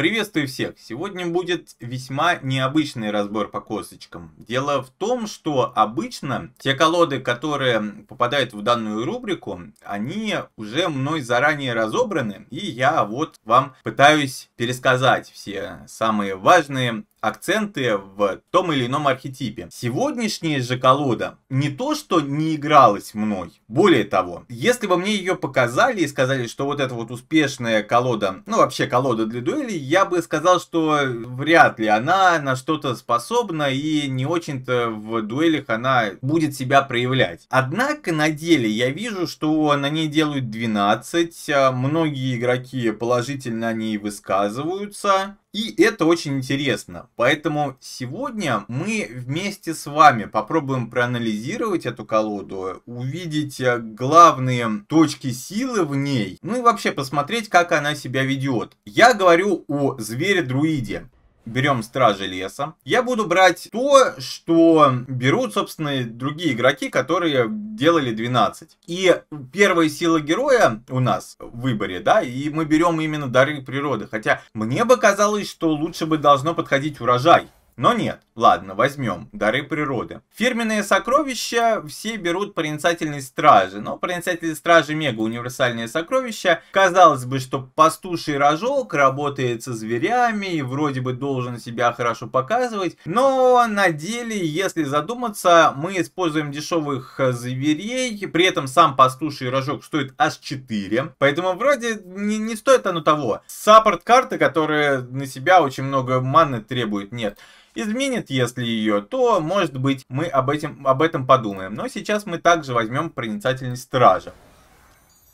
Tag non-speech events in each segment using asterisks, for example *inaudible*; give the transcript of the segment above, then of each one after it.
Приветствую всех! Сегодня будет весьма необычный разбор по косточкам. Дело в том, что обычно те колоды, которые попадают в данную рубрику, они уже мной заранее разобраны, и я вот вам пытаюсь пересказать все самые важные акценты в том или ином архетипе. Сегодняшняя же колода не то, что не игралась мной. Более того, если бы мне ее показали и сказали, что вот эта вот успешная колода, ну вообще колода для дуэли, я бы сказал, что вряд ли она на что-то способна и не очень-то в дуэлях она будет себя проявлять. Однако на деле я вижу, что на ней делают 12, а, многие игроки положительно о ней высказываются. И это очень интересно. Поэтому сегодня мы вместе с вами попробуем проанализировать эту колоду, увидеть э, главные точки силы в ней, ну и вообще посмотреть, как она себя ведет. Я говорю о звере-друиде берем Стражи Леса. Я буду брать то, что берут, собственно, другие игроки, которые делали 12. И первая сила героя у нас в выборе, да, и мы берем именно дары природы. Хотя мне бы казалось, что лучше бы должно подходить урожай. Но нет. Ладно, возьмем. Дары природы. Фирменные сокровища все берут проницательные стражи. Но проницательные стражи мега универсальные сокровища. Казалось бы, что пастуший рожок работает со зверями и вроде бы должен себя хорошо показывать. Но на деле, если задуматься, мы используем дешевых э, зверей. При этом сам пастуший рожок стоит аж 4. Поэтому вроде не, не стоит оно того. Саппорт карты, которые на себя очень много маны требует, нет изменит, если ее, то, может быть, мы об, этим, об этом подумаем. Но сейчас мы также возьмем проницательность стража.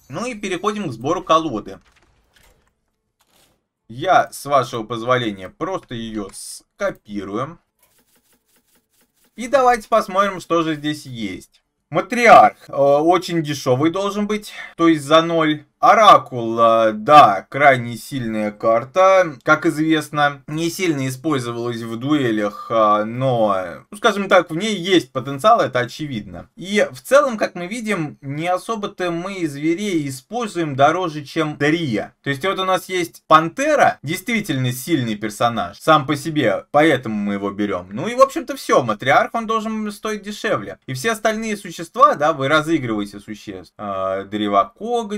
Ну и переходим к сбору колоды. Я, с вашего позволения, просто ее скопирую. И давайте посмотрим, что же здесь есть. Матриарх. Э, очень дешевый должен быть, то есть за ноль. Оракул, э, да, крайне сильная карта, как известно, не сильно использовалась в дуэлях, э, но, ну, скажем так, в ней есть потенциал, это очевидно. И в целом, как мы видим, не особо-то мы зверей используем дороже, чем Дария. То есть вот у нас есть Пантера, действительно сильный персонаж, сам по себе, поэтому мы его берем. Ну и, в общем-то, все, Матриарх, он должен стоить дешевле. И все остальные существа, да, вы разыгрываете существ. Э,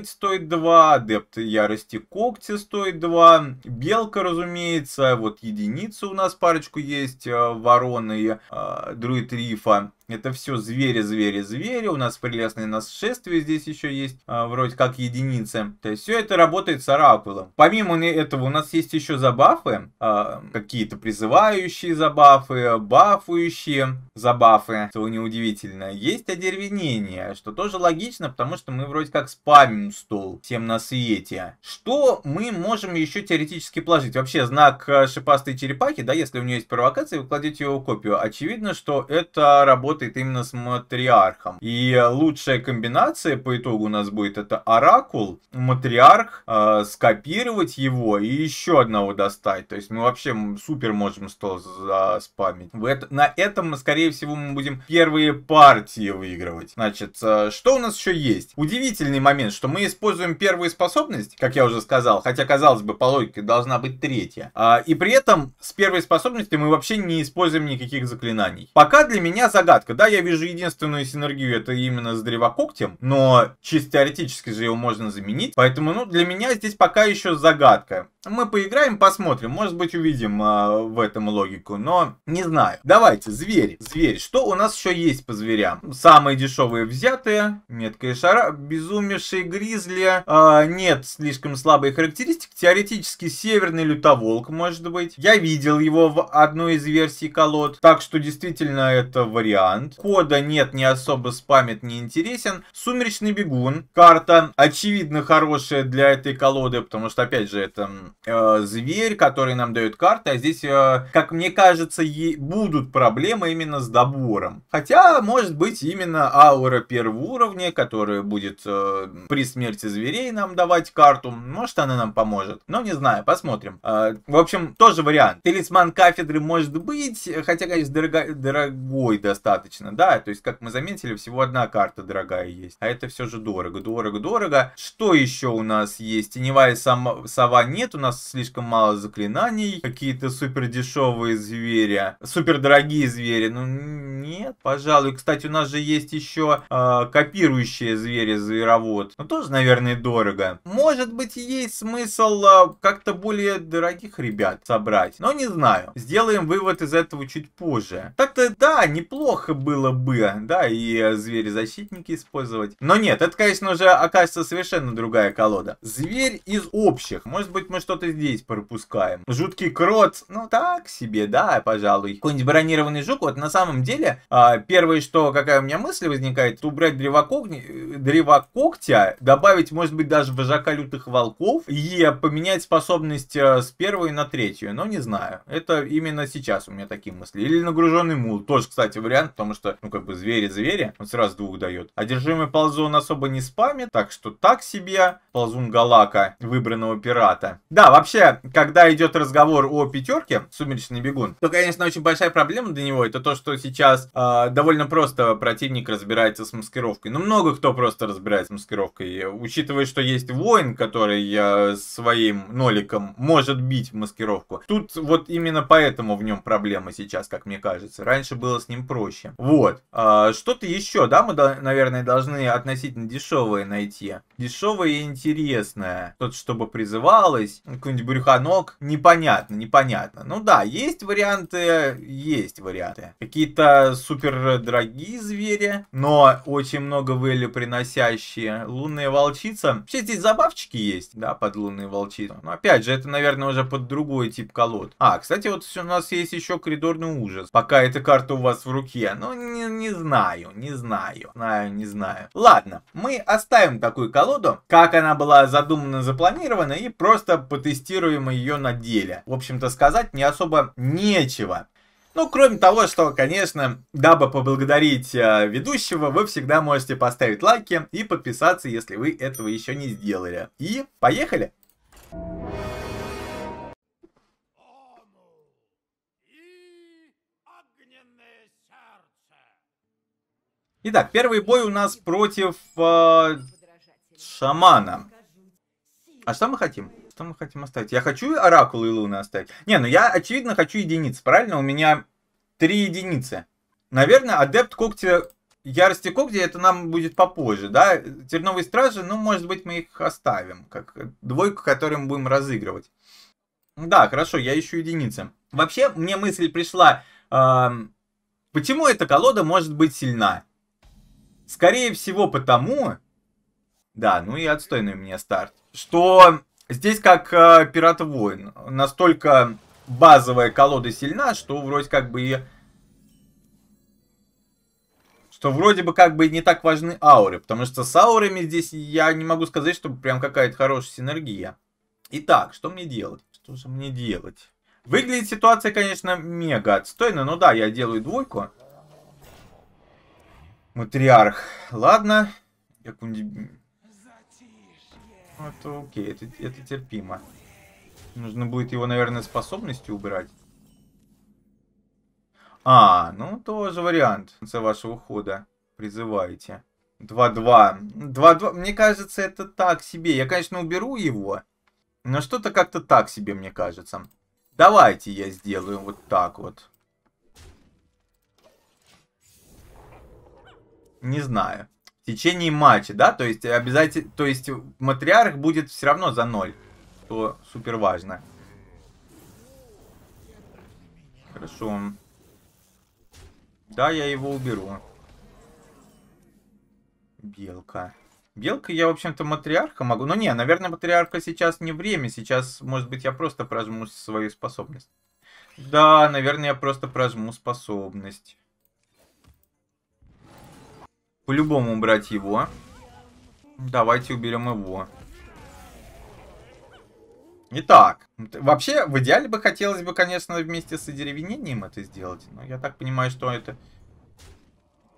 стоит 2 2, Адепт Ярости Когти стоит 2, Белка, разумеется, вот единица у нас парочку есть, э, Вороны и э, Друид Рифа. Это все звери, звери, звери. У нас прелестные нашествия здесь еще есть, а, вроде как единицы. То есть все это работает с оракулом. Помимо этого у нас есть еще забафы, а, какие-то призывающие забафы, бафующие забафы, что неудивительно. Есть одервенение, что тоже логично, потому что мы вроде как спамим стол всем на свете. Что мы можем еще теоретически положить? Вообще знак э, шипастой черепахи, да, если у нее есть провокация, вы кладете его в копию. Очевидно, что это работает работает именно с матриархом. И э, лучшая комбинация по итогу у нас будет это оракул, матриарх, э, скопировать его и еще одного достать. То есть мы вообще супер можем стол заспамить. В это, на этом, скорее всего, мы будем первые партии выигрывать. Значит, э, что у нас еще есть? Удивительный момент, что мы используем первую способность, как я уже сказал, хотя, казалось бы, по логике должна быть третья. Э, и при этом с первой способностью мы вообще не используем никаких заклинаний. Пока для меня загадка порядка. Да, я вижу единственную синергию, это именно с древококтем, но чисто теоретически же его можно заменить. Поэтому, ну, для меня здесь пока еще загадка. Мы поиграем, посмотрим, может быть, увидим э, в этом логику, но не знаю. Давайте, зверь, зверь. Что у нас еще есть по зверям? Самые дешевые взятые, меткая шара, безумевшие гризли, э, нет слишком слабых характеристик. Теоретически северный лютоволк, может быть. Я видел его в одной из версий колод, так что действительно это вариант вариант. Кода нет, не особо спамит, не интересен. Сумеречный бегун. Карта, очевидно, хорошая для этой колоды, потому что, опять же, это э, зверь, который нам дает карты. А здесь, э, как мне кажется, будут проблемы именно с добором. Хотя, может быть, именно аура первого уровня, которая будет э, при смерти зверей нам давать карту. Может, она нам поможет. Но не знаю, посмотрим. Э, в общем, тоже вариант. Талисман кафедры может быть, хотя, конечно, дорого, дорогой достаточно достаточно, да, то есть, как мы заметили, всего одна карта дорогая есть, а это все же дорого, дорого, дорого. Что еще у нас есть? Теневая сам... сова нет, у нас слишком мало заклинаний, какие-то супер дешевые звери, супер дорогие звери, ну нет, пожалуй. Кстати, у нас же есть еще э, копирующие звери, зверовод, ну тоже, наверное, дорого. Может быть, есть смысл э, как-то более дорогих ребят собрать, но не знаю. Сделаем вывод из этого чуть позже. Так-то да, неплохо было бы, да, и э, звери-защитники использовать. Но нет, это, конечно, уже окажется совершенно другая колода. Зверь из общих. Может быть, мы что-то здесь пропускаем. Жуткий крот, ну так себе, да, пожалуй. Какой-нибудь бронированный жук. Вот на самом деле, а, первое, что какая у меня мысль возникает, убрать древокогни... Э, древокогтя, добавить, может быть, даже вожака лютых волков и поменять способность э, с первой на третью. Но не знаю. Это именно сейчас у меня такие мысли. Или нагруженный мул. Тоже, кстати, вариант, потому потому что, ну, как бы звери звери, он сразу двух дает. Одержимый ползун особо не спамит, так что так себе ползун Галака, выбранного пирата. Да, вообще, когда идет разговор о пятерке, сумеречный бегун, то, конечно, очень большая проблема для него, это то, что сейчас э, довольно просто противник разбирается с маскировкой. Ну, много кто просто разбирается с маскировкой, учитывая, что есть воин, который э, своим ноликом может бить маскировку. Тут вот именно поэтому в нем проблема сейчас, как мне кажется. Раньше было с ним проще вещи. Вот. А, Что-то еще, да, мы, наверное, должны относительно дешевые найти. Дешевое и интересное. что чтобы призывалось. Какой-нибудь брюханок. Непонятно, непонятно. Ну да, есть варианты, есть варианты. Какие-то супер дорогие звери, но очень много выли приносящие. Лунная волчица. Вообще здесь забавчики есть, да, под лунные волчицы. Но опять же, это, наверное, уже под другой тип колод. А, кстати, вот у нас есть еще коридорный ужас. Пока эта карта у вас в руке. Ну, не, не знаю, не знаю. Знаю, не знаю. Ладно, мы оставим такую колоду, как она была задумана, запланирована, и просто потестируем ее на деле. В общем-то, сказать не особо нечего. Ну, кроме того, что, конечно, дабы поблагодарить э, ведущего, вы всегда можете поставить лайки и подписаться, если вы этого еще не сделали. И поехали! Thank Итак, первый бой у нас против э, шамана. А что мы хотим? Что мы хотим оставить? Я хочу оракул и луны оставить. Не, ну я, очевидно, хочу единиц, правильно? У меня три единицы. Наверное, адепт когтя... Ярости когтя это нам будет попозже, да? Терновые стражи, ну, может быть, мы их оставим. Как двойку, которую мы будем разыгрывать. Да, хорошо, я ищу единицы. Вообще, мне мысль пришла... Э, почему эта колода может быть сильная? Скорее всего потому... Да, ну и отстойный у меня старт. Что здесь как э, Пират Воин. Настолько базовая колода сильна, что вроде как бы и... Что вроде бы как бы не так важны ауры. Потому что с аурами здесь я не могу сказать, что прям какая-то хорошая синергия. Итак, что мне делать? Что же мне делать? Выглядит ситуация, конечно, мега отстойно. но да, я делаю двойку. Матриарх. Ладно. Какую-нибудь... Ну, это окей, это, это терпимо. Нужно будет его, наверное, способности убирать. А, ну тоже вариант. В вашего хода призываете. 2-2. 2-2. Мне кажется, это так себе. Я, конечно, уберу его. Но что-то как-то так себе, мне кажется. Давайте я сделаю вот так вот. не знаю, в течение матча, да, то есть обязательно, то есть матриарх будет все равно за ноль, что супер важно. Хорошо. Да, я его уберу. Белка. Белка, я, в общем-то, матриарха могу. Ну, не, наверное, матриарха сейчас не время. Сейчас, может быть, я просто прожму свою способность. Да, наверное, я просто прожму способность. По-любому убрать его. Давайте уберем его. Итак, вообще, в идеале бы хотелось бы, конечно, вместе с одеревенением это сделать. Но я так понимаю, что это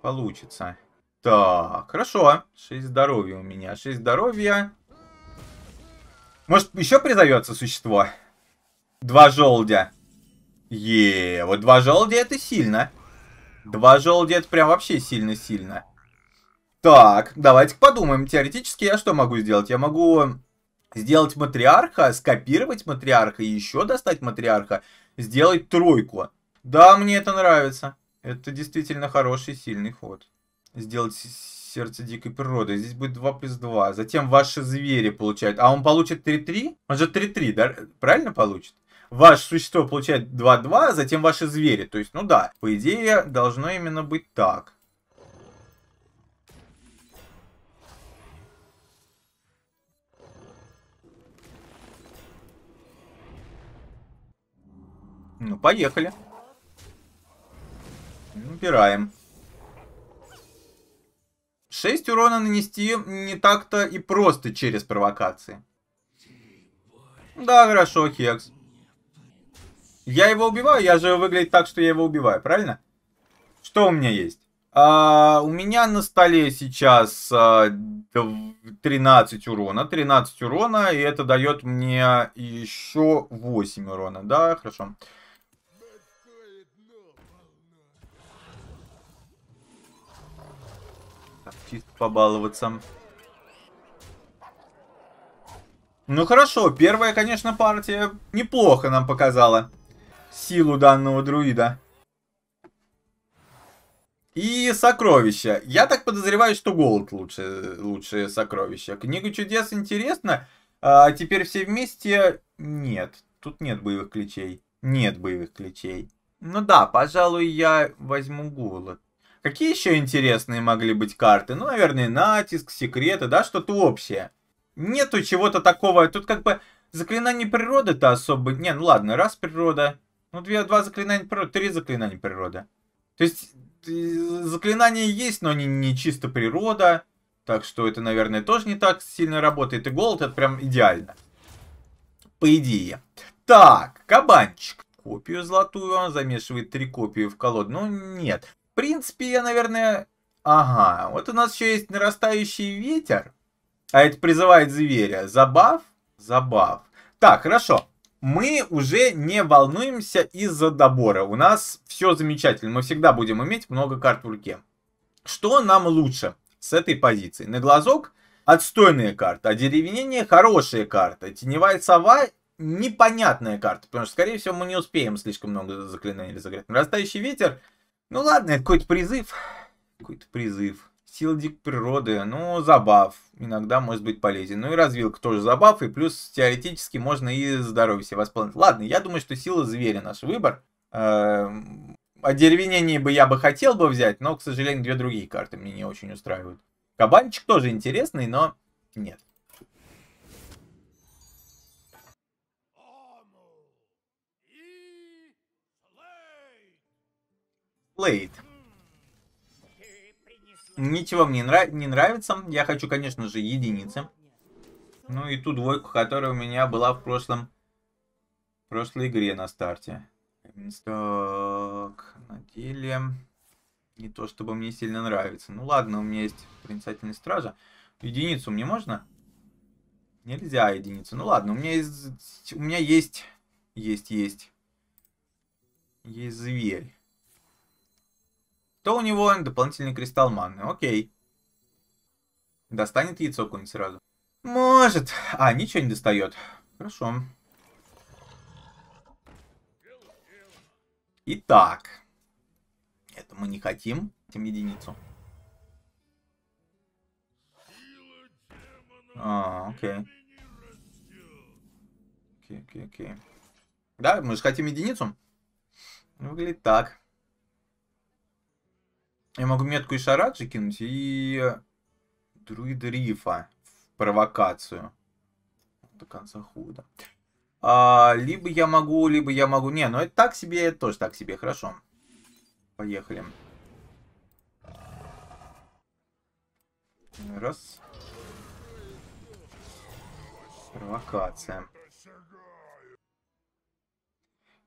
получится. Так, хорошо. 6 здоровья у меня. 6 здоровья. Может, еще призовется существо? Два желудя. Е, вот два желудя это сильно. Два желудя это прям вообще сильно-сильно. Так, давайте подумаем. Теоретически я а что могу сделать? Я могу сделать матриарха, скопировать матриарха, и еще достать матриарха, сделать тройку. Да, мне это нравится. Это действительно хороший, сильный ход. Сделать сердце дикой природы. Здесь будет 2 плюс 2. Затем ваши звери получают... А он получит 3-3? Он же 3-3, да? Правильно получит? Ваше существо получает 2-2, а затем ваши звери. То есть, ну да, по идее, должно именно быть так. Ну, поехали. Убираем. Шесть урона нанести не так-то и просто через провокации. Да, хорошо, Хекс. Я его убиваю, я же выглядит так, что я его убиваю, правильно? Что у меня есть? А, у меня на столе сейчас а, 13 урона. 13 урона, и это дает мне еще 8 урона. Да, хорошо. Хорошо. чисто побаловаться. Ну хорошо, первая, конечно, партия неплохо нам показала силу данного друида. И сокровища. Я так подозреваю, что голод лучше, лучшее сокровище. Книга чудес интересна. А теперь все вместе... Нет, тут нет боевых ключей. Нет боевых ключей. Ну да, пожалуй, я возьму голод. Какие еще интересные могли быть карты? Ну, наверное, натиск, секреты, да, что-то общее. Нету чего-то такого. Тут как бы заклинание природы-то особо... Не, ну ладно, раз природа. Ну, две, два заклинания природы, три заклинания природы. То есть, э, заклинания есть, но они не чисто природа. Так что это, наверное, тоже не так сильно работает. И голод это прям идеально. По идее. Так, кабанчик копию золотую, он замешивает три копии в колоду. Ну, нет. В принципе, я, наверное... Ага, вот у нас еще есть нарастающий ветер. А это призывает зверя. Забав? Забав. Так, хорошо. Мы уже не волнуемся из-за добора. У нас все замечательно. Мы всегда будем иметь много карт в руке. Что нам лучше с этой позиции? На глазок отстойные карты, а деревенение хорошие карты. Теневая сова непонятная карта, потому что, скорее всего, мы не успеем слишком много заклинаний разыграть. Нарастающий ветер ну ладно, какой-то призыв. Какой-то призыв. Сила дик природы, ну, забав. Иногда может быть полезен. Ну и развилка тоже забав, и плюс теоретически можно и здоровье себе восполнить. Ладно, я думаю, что сила зверя наш выбор. Эм, Одеревенение а бы я бы хотел бы взять, но, к сожалению, две другие карты мне не очень устраивают. Кабанчик тоже интересный, но нет. Play Ничего мне нрав не нравится. Я хочу, конечно же, единицы. Ну и ту двойку, которая у меня была в прошлом... В прошлой игре на старте. Так, на деле... Не то, чтобы мне сильно нравится. Ну ладно, у меня есть проницательность стража. Единицу мне можно? Нельзя единицу. Ну ладно, у меня есть... У меня есть... Есть, есть. Есть зверь то у него дополнительный кристалл маны. Окей. Достанет яйцо какое сразу. Может. А, ничего не достает. Хорошо. Итак. Это мы не хотим. Тем единицу. А, окей. Окей, окей, окей. Да, мы же хотим единицу. Выглядит так. Я могу метку и Шараджи кинуть, и друида Рифа в провокацию. До конца худо. А, либо я могу, либо я могу... Не, ну это так себе, это тоже так себе, хорошо. Поехали. Раз. Провокация.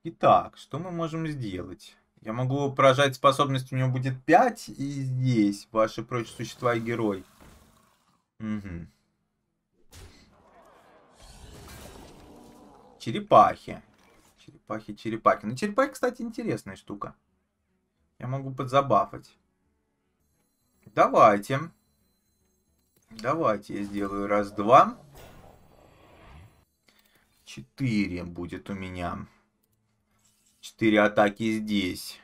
Итак, что мы можем сделать? Я могу поражать способность, у него будет 5, и здесь ваши прочие существа и герой. Угу. Черепахи. Черепахи, черепахи. Ну, черепахи, кстати, интересная штука. Я могу подзабафать. Давайте. Давайте я сделаю раз-два. Четыре будет у меня. 4 атаки здесь.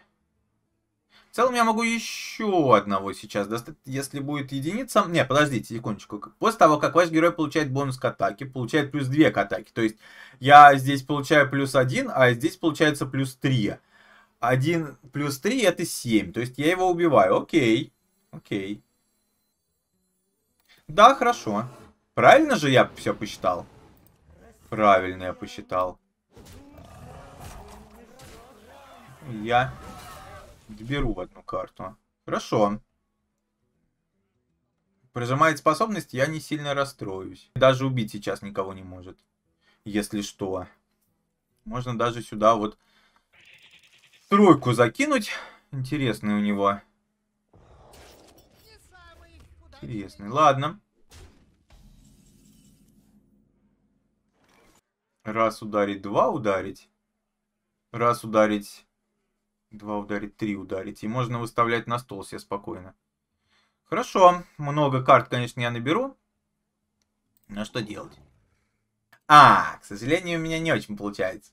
В целом я могу еще одного сейчас достать, если будет единица. Не, подождите секундочку. После того, как ваш герой получает бонус к атаке, получает плюс 2 к атаке. То есть я здесь получаю плюс 1, а здесь получается плюс 3. 1 плюс 3 это 7. То есть я его убиваю. Окей. Окей. Да, хорошо. Правильно же я все посчитал? Правильно я посчитал. я беру одну карту. Хорошо. Прожимает способность, я не сильно расстроюсь. Даже убить сейчас никого не может. Если что. Можно даже сюда вот тройку закинуть. Интересный у него. Интересный. Ладно. Раз ударить, два ударить. Раз ударить, Два ударить, три ударить. И можно выставлять на стол себе спокойно. Хорошо. Много карт, конечно, я наберу. Но что делать? А, к сожалению, у меня не очень получается.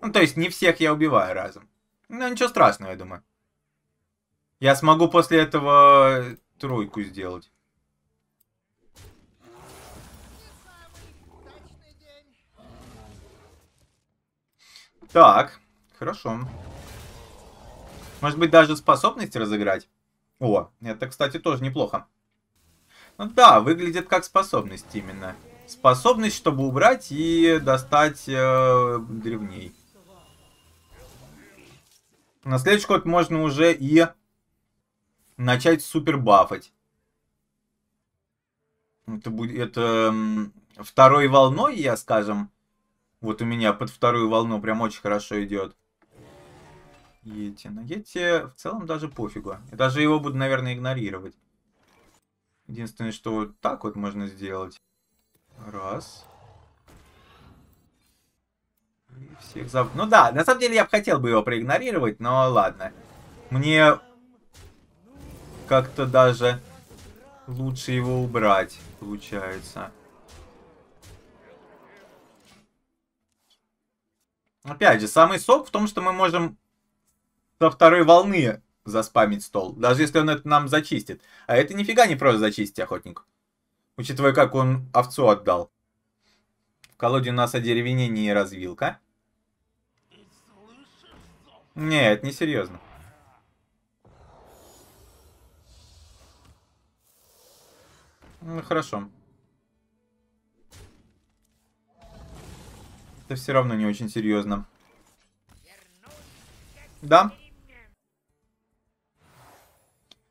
Ну, то есть, не всех я убиваю разом. Но ну, ничего страшного, я думаю. Я смогу после этого тройку сделать. Так. Хорошо. Может быть, даже способность разыграть? О, это, кстати, тоже неплохо. Ну да, выглядит как способность именно. Способность, чтобы убрать и достать э, древней. На следующий ход можно уже и начать супер бафать. Это будет это второй волной, я скажем. Вот у меня под вторую волну прям очень хорошо идет. Йети. Но Йети в целом даже пофигу. Я даже его буду, наверное, игнорировать. Единственное, что вот так вот можно сделать. Раз. И всех заб. Ну да, на самом деле я бы хотел бы его проигнорировать, но ладно. Мне как-то даже лучше его убрать, получается. Опять же, самый сок в том, что мы можем со второй волны заспамить стол, даже если он это нам зачистит. А это нифига не просто зачистить, охотник. Учитывая, как он овцу отдал. В колоде у нас одеревенение и развилка. Нет, не серьезно. Ну, хорошо. Это все равно не очень серьезно. Да?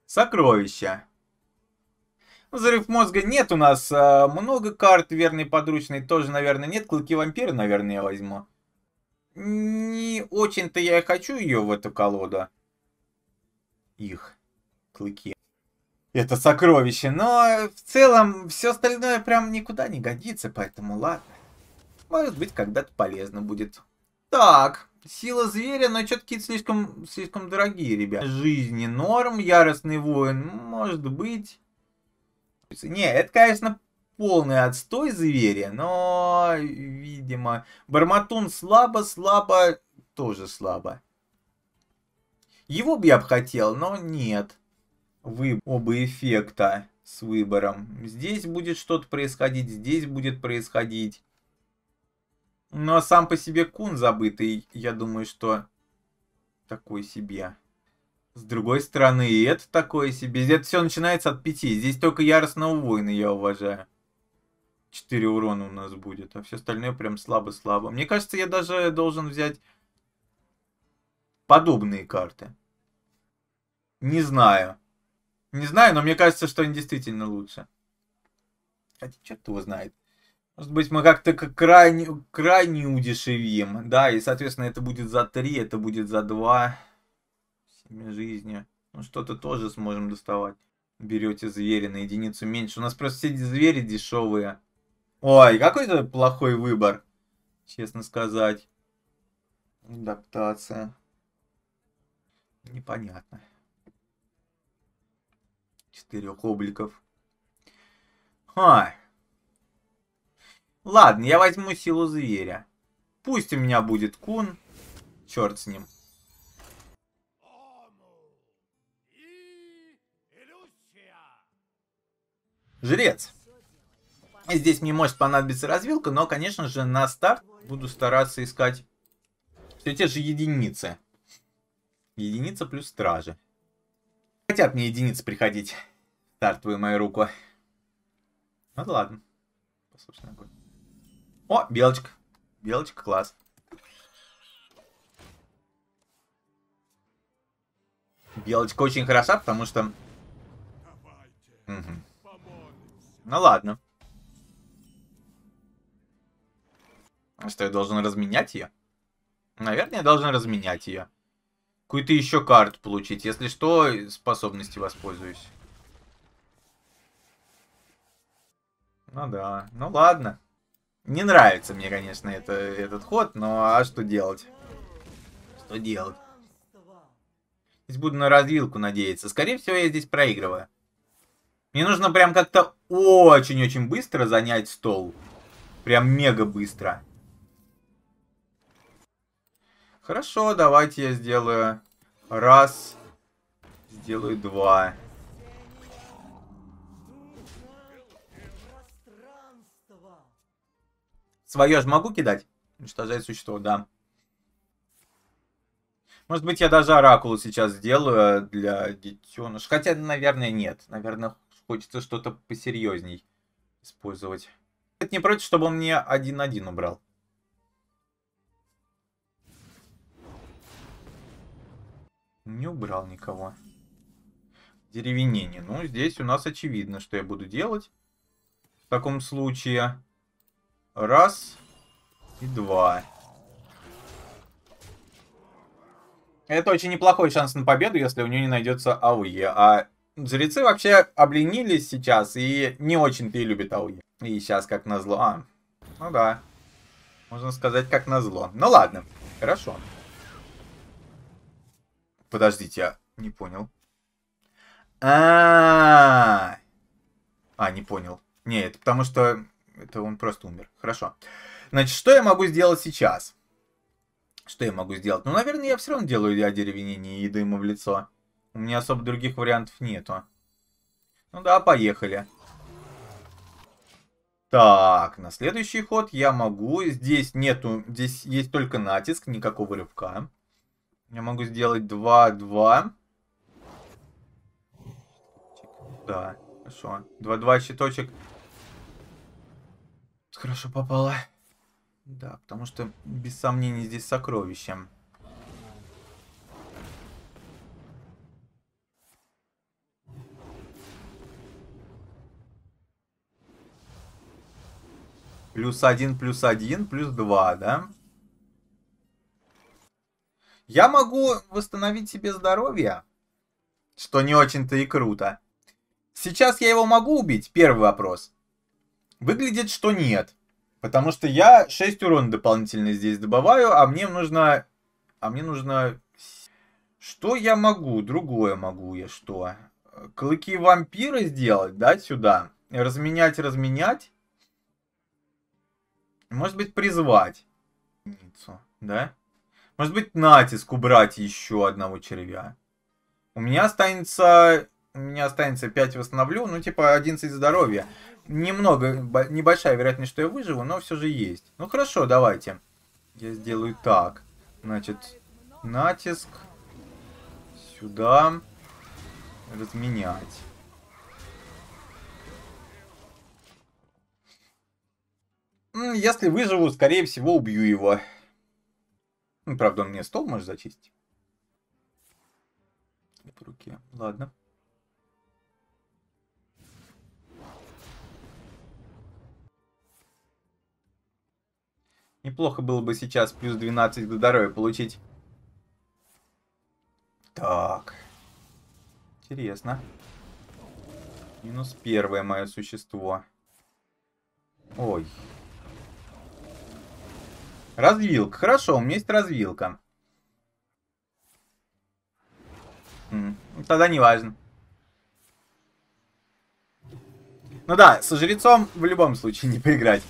Сокровища. Взрыв мозга нет у нас. А много карт верной подручной тоже, наверное, нет. Клыки вампира, наверное, я возьму. Не очень-то я и хочу ее в эту колоду. Их. Клыки. Это сокровище. Но в целом все остальное прям никуда не годится, поэтому ладно. Может быть, когда-то полезно будет. Так. Сила зверя, но что-то какие-то слишком, слишком дорогие, ребят. Жизни норм, яростный воин, может быть. Не, это, конечно, полный отстой зверя, но, видимо, Барматун слабо, слабо, тоже слабо. Его бы я бы хотел, но нет. Вы оба эффекта с выбором. Здесь будет что-то происходить, здесь будет происходить. Но сам по себе кун забытый, я думаю, что такой себе. С другой стороны, и это такое себе. Это все начинается от пяти. Здесь только яростного воина я уважаю. Четыре урона у нас будет, а все остальное прям слабо-слабо. Мне кажется, я даже должен взять подобные карты. Не знаю. Не знаю, но мне кажется, что они действительно лучше. Хотя черт его знает. Может быть, мы как-то крайне, крайне удешевим. Да, и, соответственно, это будет за 3, это будет за 2. Семя жизни. Ну, что-то тоже сможем доставать. Берете зверя на единицу меньше. У нас просто все звери дешевые. Ой, какой-то плохой выбор. Честно сказать. Адаптация. Непонятно. Четырех обликов. Ай. Ладно, я возьму силу зверя. Пусть у меня будет кун. Черт с ним. Жрец. Здесь мне может понадобиться развилка, но, конечно же, на старт буду стараться искать все те же единицы. Единица плюс стражи. Хотят мне единицы приходить. Стартую мою руку. Ну ладно. Послушный огонь. О, белочка. Белочка, класс. Белочка очень хороша, потому что... Угу. Ну ладно. А что, я должен разменять ее? Наверное, я должен разменять ее. Какую-то еще карту получить. Если что, способности воспользуюсь. Ну да. Ну ладно. Не нравится мне, конечно, это, этот ход, но а что делать? Что делать? Здесь буду на развилку надеяться. Скорее всего, я здесь проигрываю. Мне нужно прям как-то очень-очень быстро занять стол. Прям мега быстро. Хорошо, давайте я сделаю раз, сделаю два. Свое же могу кидать? Уничтожать существо, да. Может быть, я даже оракулу сейчас сделаю э, для детеныша. Хотя, наверное, нет. Наверное, хочется что-то посерьезней использовать. Это не против, чтобы он мне один-один убрал. Не убрал никого. Деревенение. Ну, здесь у нас очевидно, что я буду делать. В таком случае... Раз. И два. Это очень неплохой шанс на победу, если у нее не найдется АУЕ. А жрецы вообще обленились сейчас и не очень-то и любят АУЕ. И сейчас как назло. А, ну да. Можно сказать, как назло. Ну ладно, хорошо. Подождите, я не понял. А, -а, -а, -а. а не понял. Не, это потому что это он просто умер. Хорошо. Значит, что я могу сделать сейчас? Что я могу сделать? Ну, наверное, я все равно делаю одеревенение и дым в лицо. У меня особо других вариантов нету. Ну да, поехали. Так, на следующий ход я могу... Здесь нету... Здесь есть только натиск, никакого рывка. Я могу сделать 2-2. Да, хорошо. 2-2 щиточек. Хорошо попало. Да, потому что, без сомнений, здесь сокровище. Плюс один, плюс один, плюс два, да? Я могу восстановить себе здоровье, что не очень-то и круто. Сейчас я его могу убить? Первый вопрос. Выглядит, что нет. Потому что я 6 урона дополнительно здесь добываю, а мне нужно... А мне нужно... Что я могу? Другое могу я что? Клыки вампира сделать, да, сюда? Разменять, разменять? Может быть, призвать? да? Может быть, натиск убрать еще одного червя? У меня останется... У меня останется 5 восстановлю, ну, типа, 11 здоровья немного, небольшая вероятность, что я выживу, но все же есть. Ну хорошо, давайте. Я сделаю так. Значит, натиск. Сюда. Разменять. Если выживу, скорее всего, убью его. Ну, правда, он мне стол может зачистить. По руке. Ладно. Неплохо было бы сейчас плюс 12 к здоровью получить. Так. Интересно. Минус первое мое существо. Ой. Развилка. Хорошо, у меня есть развилка. Ну, тогда не важно. Ну да, со жрецом в любом случае не поиграть.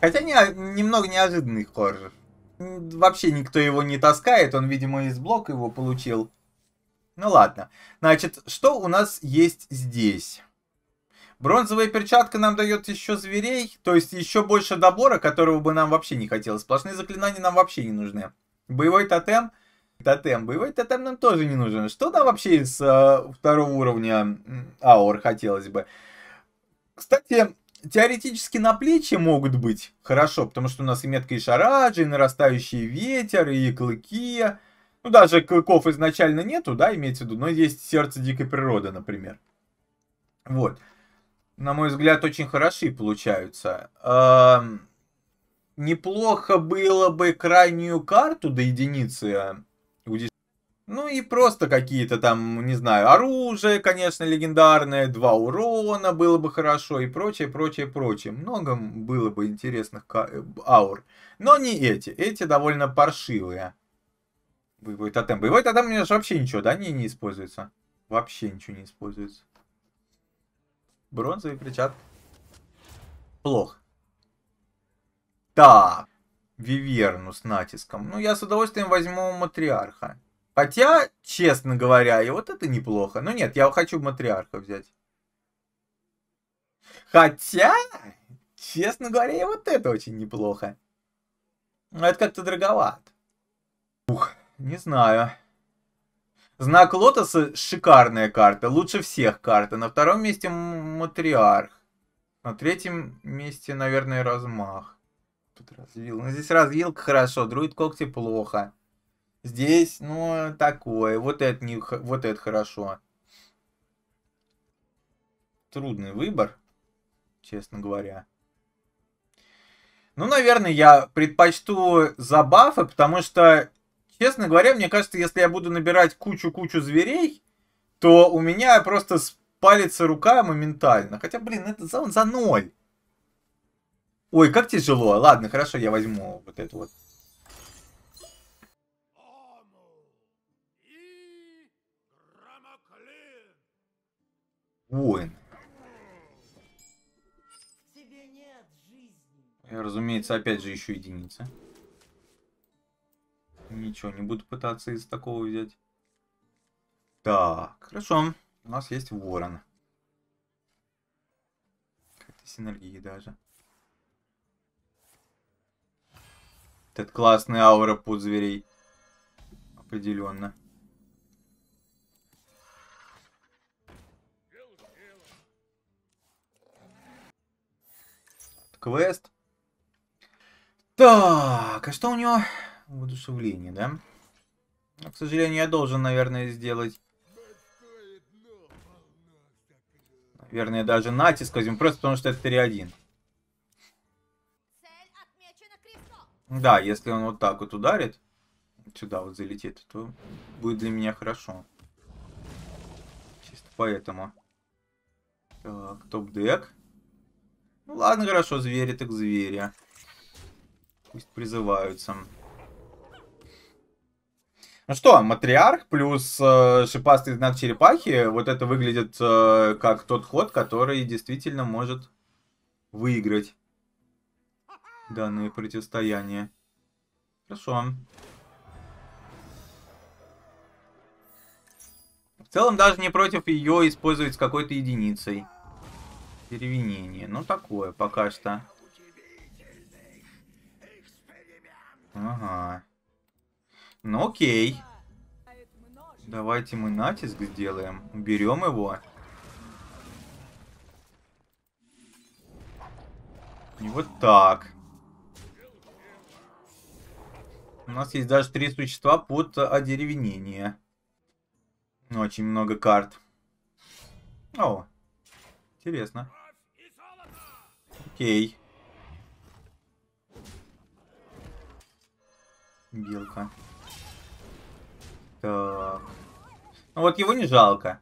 Хотя не, немного неожиданный хоррор. Вообще никто его не таскает, он, видимо, из блока его получил. Ну ладно. Значит, что у нас есть здесь? Бронзовая перчатка нам дает еще зверей, то есть еще больше добора, которого бы нам вообще не хотелось. Сплошные заклинания нам вообще не нужны. Боевой тотем. Тотем. Боевой тотем нам тоже не нужен. Что нам вообще из э, второго уровня аур хотелось бы? Кстати, теоретически на плечи могут быть хорошо, потому что у нас и метка и шараджи, и нарастающий ветер, и клыки. Ну, даже клыков изначально нету, да, имеется в виду, но есть сердце дикой природы, например. Вот. На мой взгляд, очень хороши получаются. Эм, неплохо было бы крайнюю карту до единицы ну и просто какие-то там, не знаю, оружие, конечно, легендарное, два урона было бы хорошо и прочее, прочее, прочее. Много было бы интересных э, аур. Но не эти. Эти довольно паршивые. Боевой тотем. Боевой тотем у меня же вообще ничего, да, не, не используется. Вообще ничего не используется. Бронзовый перчатки. Плохо. Так. Виверну с натиском. Ну, я с удовольствием возьму матриарха. Хотя, честно говоря, и вот это неплохо. Но ну нет, я хочу матриарха взять. Хотя, честно говоря, и вот это очень неплохо. Но ну, это как-то дороговато. Ух, не знаю. Знак Лотоса шикарная карта, лучше всех карта. На втором месте Матриарх. На третьем месте, наверное, Размах. Тут развил. но здесь развилка хорошо, Друид Когти плохо. Здесь, ну, такое. Вот это, не, вот это хорошо. Трудный выбор, честно говоря. Ну, наверное, я предпочту забавы, потому что, честно говоря, мне кажется, если я буду набирать кучу-кучу зверей, то у меня просто спалится рука моментально. Хотя, блин, это за, за ноль. Ой, как тяжело. Ладно, хорошо, я возьму вот эту вот воин. И, разумеется, опять же еще единица. Ничего, не буду пытаться из такого взять. Так, хорошо. У нас есть ворон. Как-то синергии даже. Этот классный аура под зверей. Определенно. квест. Так, а что у него? Удушевление, да? к сожалению, я должен, наверное, сделать... Наверное, даже натиск возьму, просто потому что это 3-1. Да, если он вот так вот ударит, сюда вот залетит, то будет для меня хорошо. Чисто поэтому. Так, топ-дек. Ну ладно, хорошо, звери так звери. Пусть призываются. Ну что, матриарх плюс э, шипастый знак черепахи, вот это выглядит э, как тот ход, который действительно может выиграть данное противостояние. Хорошо. В целом даже не против ее использовать с какой-то единицей. Перевинение. Ну, такое пока что. Ага. Ну, окей. Давайте мы натиск сделаем. Уберем его. И вот так. У нас есть даже три существа под э, одеревенение. Очень много карт. О, интересно. Окей. Белка. Так. Ну вот его не жалко.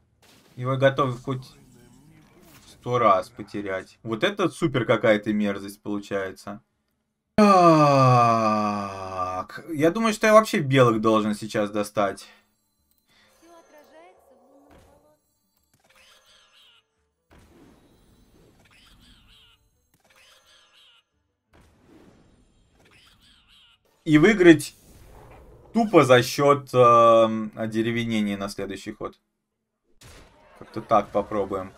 Его готовы хоть сто раз потерять. Вот это супер какая-то мерзость получается. Так. Я думаю, что я вообще белых должен сейчас достать. и выиграть тупо за счет э, эм, одеревенения на следующий ход. Как-то так попробуем.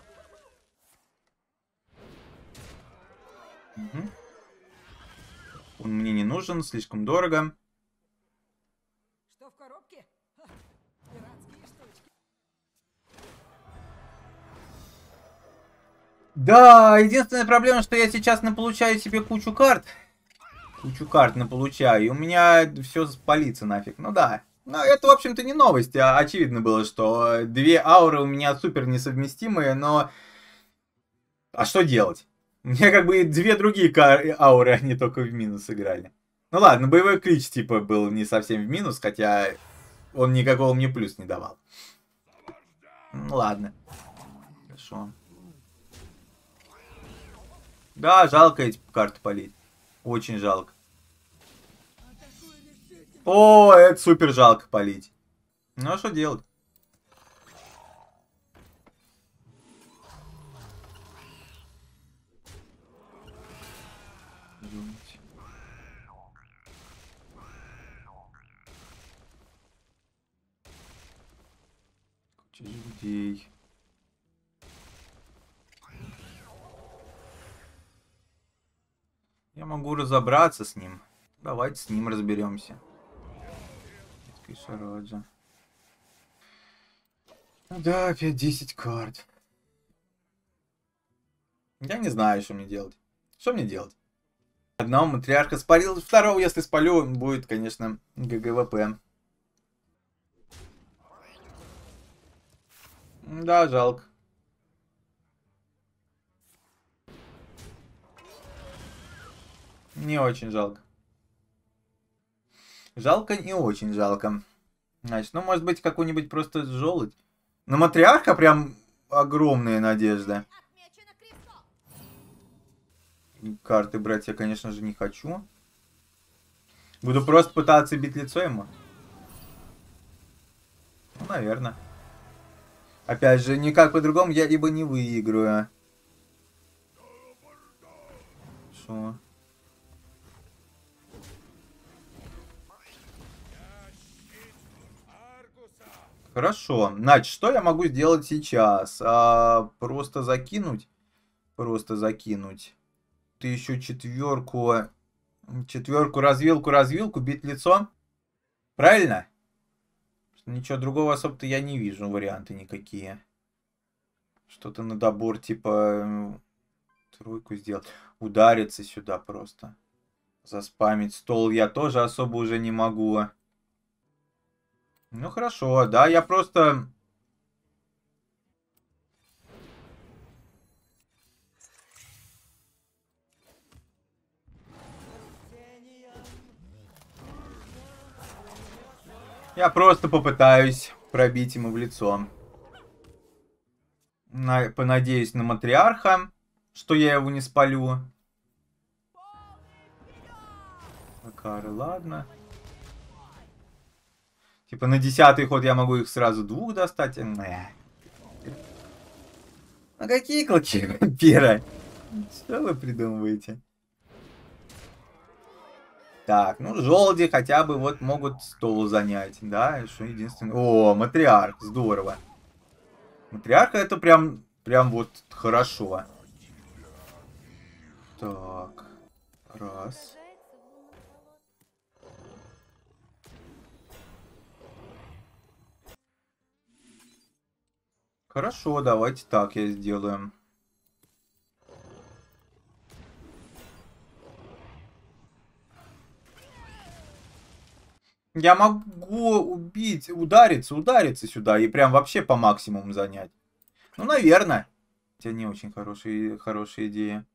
Угу. Он мне не нужен, слишком дорого. Что в коробке? Да, единственная проблема, что я сейчас получаю себе кучу карт. Кучу карт получаю, и у меня все спалится нафиг. Ну да. Ну, это, в общем-то, не новость. А очевидно было, что две ауры у меня супер несовместимые, но... А что делать? У меня как бы две другие ауры, *laughs* они только в минус играли. Ну ладно, боевой клич типа был не совсем в минус, хотя он никакого мне плюс не давал. Ну, ладно. Хорошо. Да, жалко эти карты полить. Очень жалко. О, это супер жалко полить. Ну а что делать? людей. Попробую разобраться с ним. Давайте с ним разберемся. Кисороджа. Ну да, опять 10 карт. Я не знаю, что мне делать. Что мне делать? Одного матриарха спалил, второго, если спалю, будет, конечно, ГГВП. Да, жалко. Не очень жалко. Жалко, не очень жалко. Значит, ну, может быть, какую нибудь просто желудь. Но матриарха прям огромные надежды. Карты брать я, конечно же, не хочу. Буду просто пытаться бить лицо ему. Ну, наверное. Опять же, никак по-другому я либо не выиграю. Что? Хорошо. Значит, что я могу сделать сейчас? А, просто закинуть. Просто закинуть. Ты еще четверку. Четверку, развилку, развилку, бить лицо. Правильно? Ничего другого особо-то я не вижу, варианты никакие. Что-то на добор, типа, тройку сделать. Удариться сюда просто. Заспамить стол я тоже особо уже не могу. Ну хорошо, да, я просто... Я просто попытаюсь пробить ему в лицо. На... Понадеюсь на матриарха, что я его не спалю. Кары, ладно. Типа на десятый ход я могу их сразу двух достать. А какие клочки, *laughs* вампира? Что вы придумываете? Так, ну желуди хотя бы вот могут стол занять, да, что единственное... О, матриарх, здорово. Матриарха это прям, прям вот хорошо. Так, раз. Хорошо, давайте так я сделаю. Я могу убить, удариться, удариться сюда и прям вообще по максимуму занять. Ну, наверное. Хотя не очень хорошая, хорошая идея.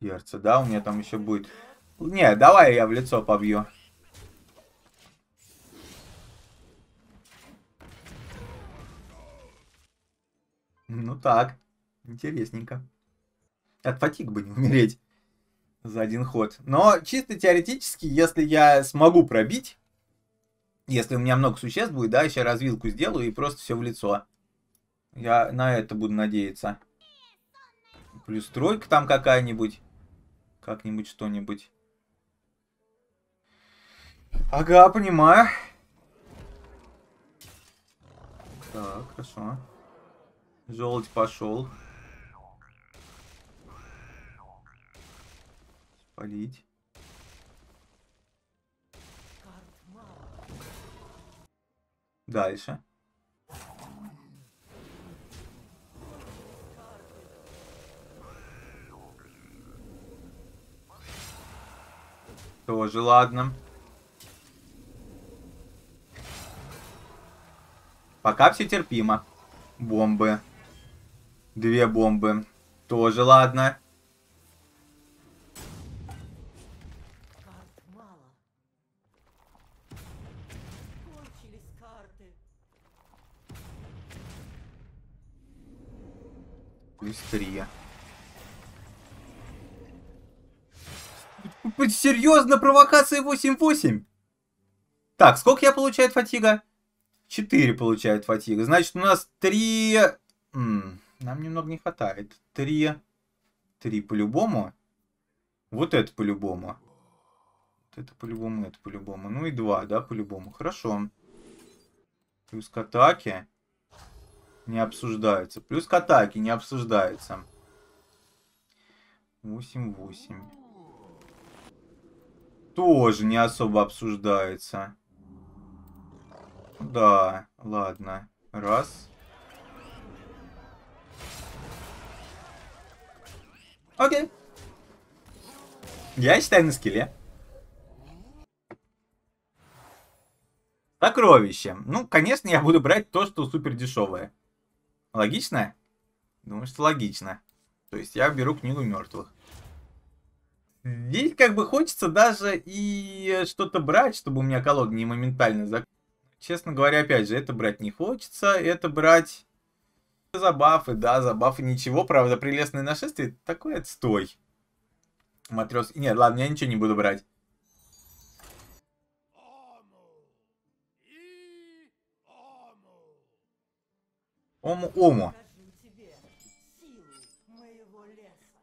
Сердце, да? У меня там еще будет... Не, давай я в лицо побью. Ну так, интересненько. От фатиг бы не умереть за один ход. Но чисто теоретически, если я смогу пробить, если у меня много существ будет, да, еще развилку сделаю и просто все в лицо. Я на это буду надеяться. Плюс тройка там какая-нибудь. Как-нибудь что-нибудь. Ага, понимаю. Так, хорошо. Желудь пошел. Спалить. Дальше. Тоже ладно. Пока все терпимо. Бомбы. Две бомбы. Тоже ладно. Плюс три. Серьезно, провокация 8-8? Так, сколько я получаю от фатига? 4 получает фатига. Значит, у нас 3... М нам немного не хватает. Три. Три по-любому. Вот это по-любому. Вот это по-любому, это по-любому. Ну и два, да, по-любому. Хорошо. Плюс к атаке. Не обсуждается. Плюс к атаке не обсуждается. 8-8. Тоже не особо обсуждается. Да, ладно. Раз. Окей. Я считаю на скеле. Сокровище. Ну, конечно, я буду брать то, что супер дешевое. Логично? Думаю, что логично. То есть я беру книгу мертвых. Здесь как бы хочется даже и что-то брать, чтобы у меня колода не моментально зак... Честно говоря, опять же, это брать не хочется, это брать Забафы, да, забафы, ничего, правда, прелестное нашествие, такой отстой. Матрес, нет, ладно, я ничего не буду брать. Ому-ому.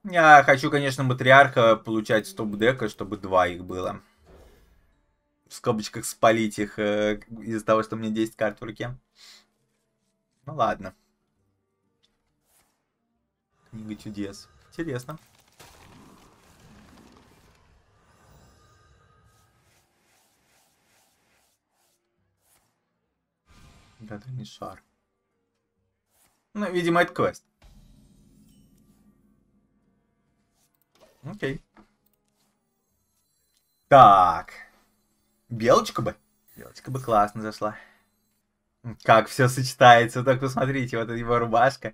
Я хочу, конечно, матриарха получать стоп дека чтобы два их было. В скобочках спалить их э, из-за того, что у меня 10 карт в руке. Ну ладно. Книга чудес. Интересно. Да, это не шар. Ну, видимо, это квест. Окей. Так. Белочка бы. Белочка бы классно зашла. Как все сочетается. Так, посмотрите, вот эта его рубашка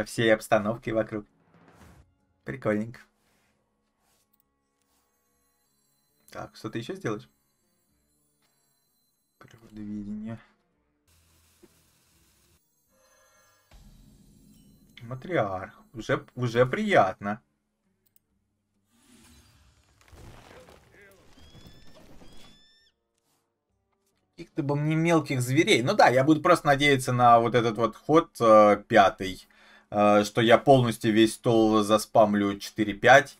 со всей обстановкой вокруг. Прикольненько. Так, что ты еще сделаешь? Природоведение. Матриарх. Уже, уже приятно. их то бы мне мелких зверей. Ну да, я буду просто надеяться на вот этот вот ход э, пятый. Э, что я полностью весь стол заспамлю 4-5.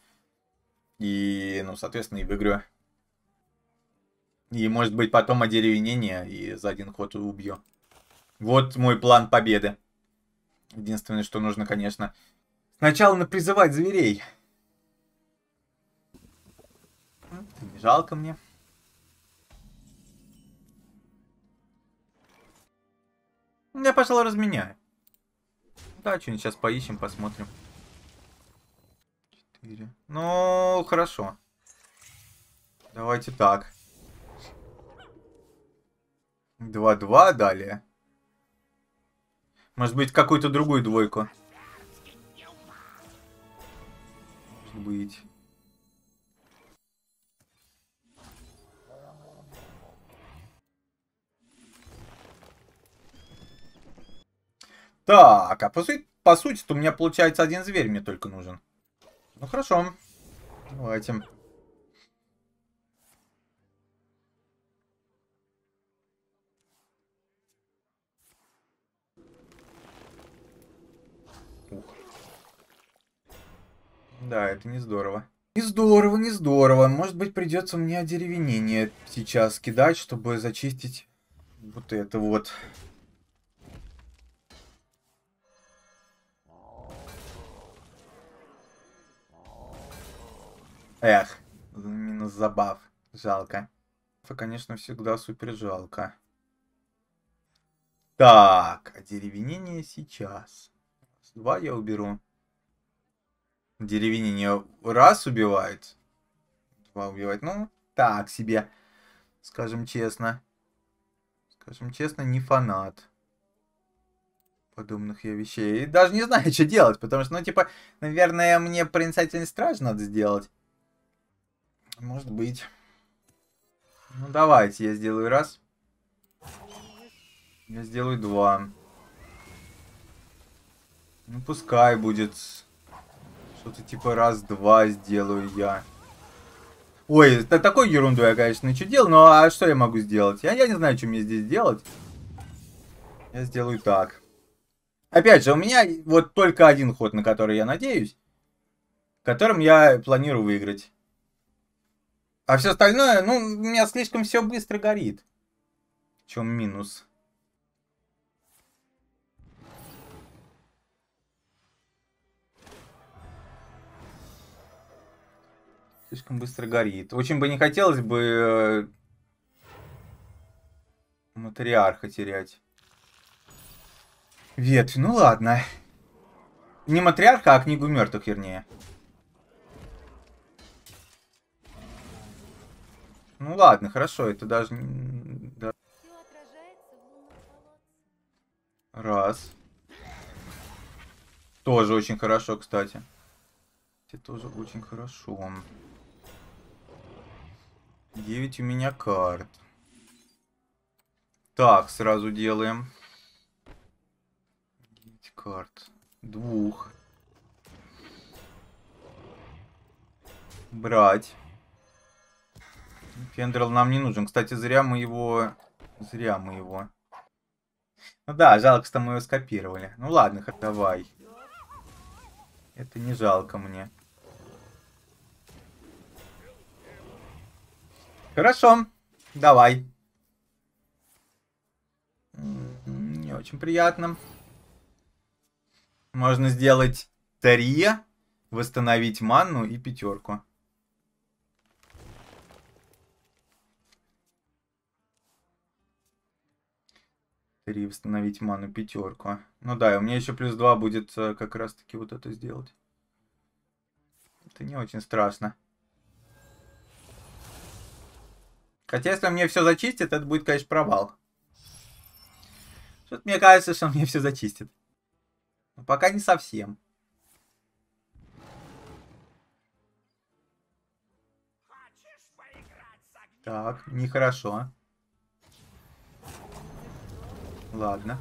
И, ну, соответственно, и выиграю. И, может быть, потом одеревенение и за один ход убью. Вот мой план победы. Единственное, что нужно, конечно, сначала напризывать зверей. Это не жалко мне. Я, пожалуй, разменяю. Да, что-нибудь сейчас поищем, посмотрим. 4. Ну, хорошо. Давайте так. 2-2 далее. Может быть, какую-то другую двойку. Может быть. Так, а по, сути, по сути-то у меня получается один зверь мне только нужен. Ну хорошо. Давайте. Ух. Да, это не здорово. Не здорово, не здорово. Может быть, придется мне одеревенение сейчас кидать, чтобы зачистить вот это вот. Эх, минус забав. Жалко. Это, конечно, всегда супер жалко. Так, одеревенение а сейчас. два я уберу. Деревенение раз убивает. Два убивает. Ну, так себе. Скажем честно. Скажем честно, не фанат подобных я вещей. И даже не знаю, *laughs* что делать, потому что, ну, типа, наверное, мне проницательный страж надо сделать. Может быть. Ну давайте, я сделаю раз. Я сделаю два. Ну пускай будет. Что-то типа раз-два сделаю я. Ой, такой ерунду я, конечно, начудил, но а что я могу сделать? Я, я не знаю, что мне здесь делать. Я сделаю так. Опять же, у меня вот только один ход, на который я надеюсь, которым я планирую выиграть. А все остальное, ну, у меня слишком все быстро горит. В чем минус? Слишком быстро горит. Очень бы не хотелось бы э, матриарха терять. Ветвь, ну ладно. Не матриарха, а книгу мертвых, вернее. Ну ладно, хорошо, это даже... Раз. Тоже очень хорошо, кстати. Это тоже очень хорошо. 9 у меня карт. Так, сразу делаем. 9 карт. Двух. Брать. Фендрел нам не нужен. Кстати, зря мы его... Зря мы его... Ну да, жалко, что мы его скопировали. Ну ладно, хоть давай. Это не жалко мне. Хорошо, давай. Не очень приятно. Можно сделать три, восстановить манну и пятерку. переустановить ману пятерку. Ну да, и у меня еще плюс 2 будет э, как раз таки вот это сделать. Это не очень страшно. Хотя, если он мне все зачистит, это будет, конечно, провал. Что-то мне кажется, что он мне все зачистит. Но пока не совсем. Так, нехорошо. Ладно.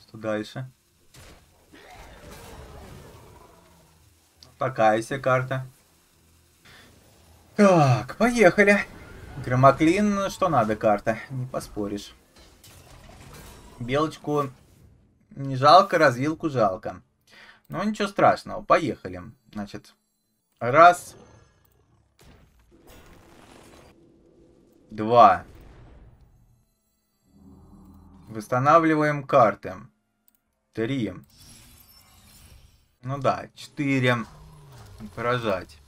Что дальше? Такая себе карта. Так, поехали. Громоклин, что надо, карта. Не поспоришь. Белочку не жалко, развилку жалко. Но ну, ничего страшного, поехали. Значит, раз. Два. Восстанавливаем карты. Три. Ну да, четыре. Поражать.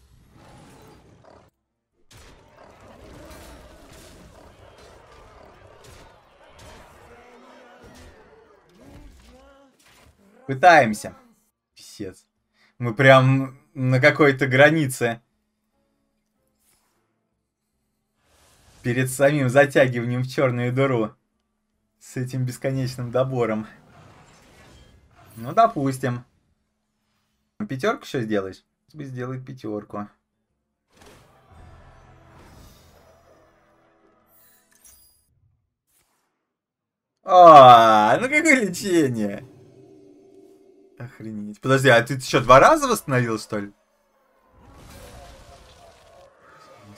Пытаемся. Писец. Мы прям на какой-то границе. Перед самим затягиванием в черную дыру. С этим бесконечным добором. Ну, допустим. Пятерку еще сделаешь? Пусть бы сделает пятерку. А, ну какое лечение? Охренеть. Подожди, а ты еще два раза восстановил, что ли?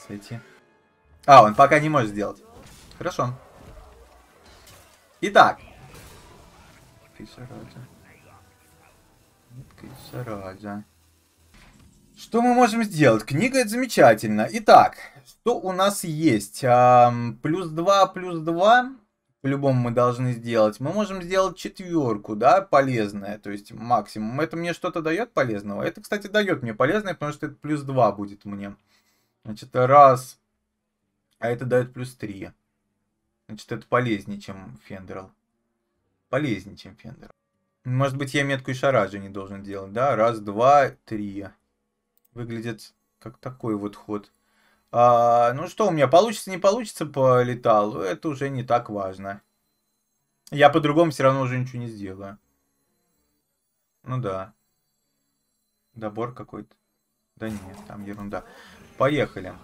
Сойти. А, он пока не может сделать. Хорошо. Итак. Ты зараза. Что мы можем сделать? Книга это замечательно. Итак, что у нас есть? А, плюс 2, плюс 2. По-любому мы должны сделать. Мы можем сделать четверку, да, полезное. То есть максимум. Это мне что-то дает полезного? Это, кстати, дает мне полезное, потому что это плюс 2 будет мне. Значит, раз. А это дает плюс 3. Значит, это полезнее, чем Фендерл. Полезнее, чем Фендерл. Может быть, я метку и шаража не должен делать, да? Раз, два, три. Выглядит как такой вот ход. А, ну что, у меня получится, не получится полетал? Это уже не так важно. Я по-другому все равно уже ничего не сделаю. Ну да. Добор какой-то. Да нет, там ерунда. Поехали.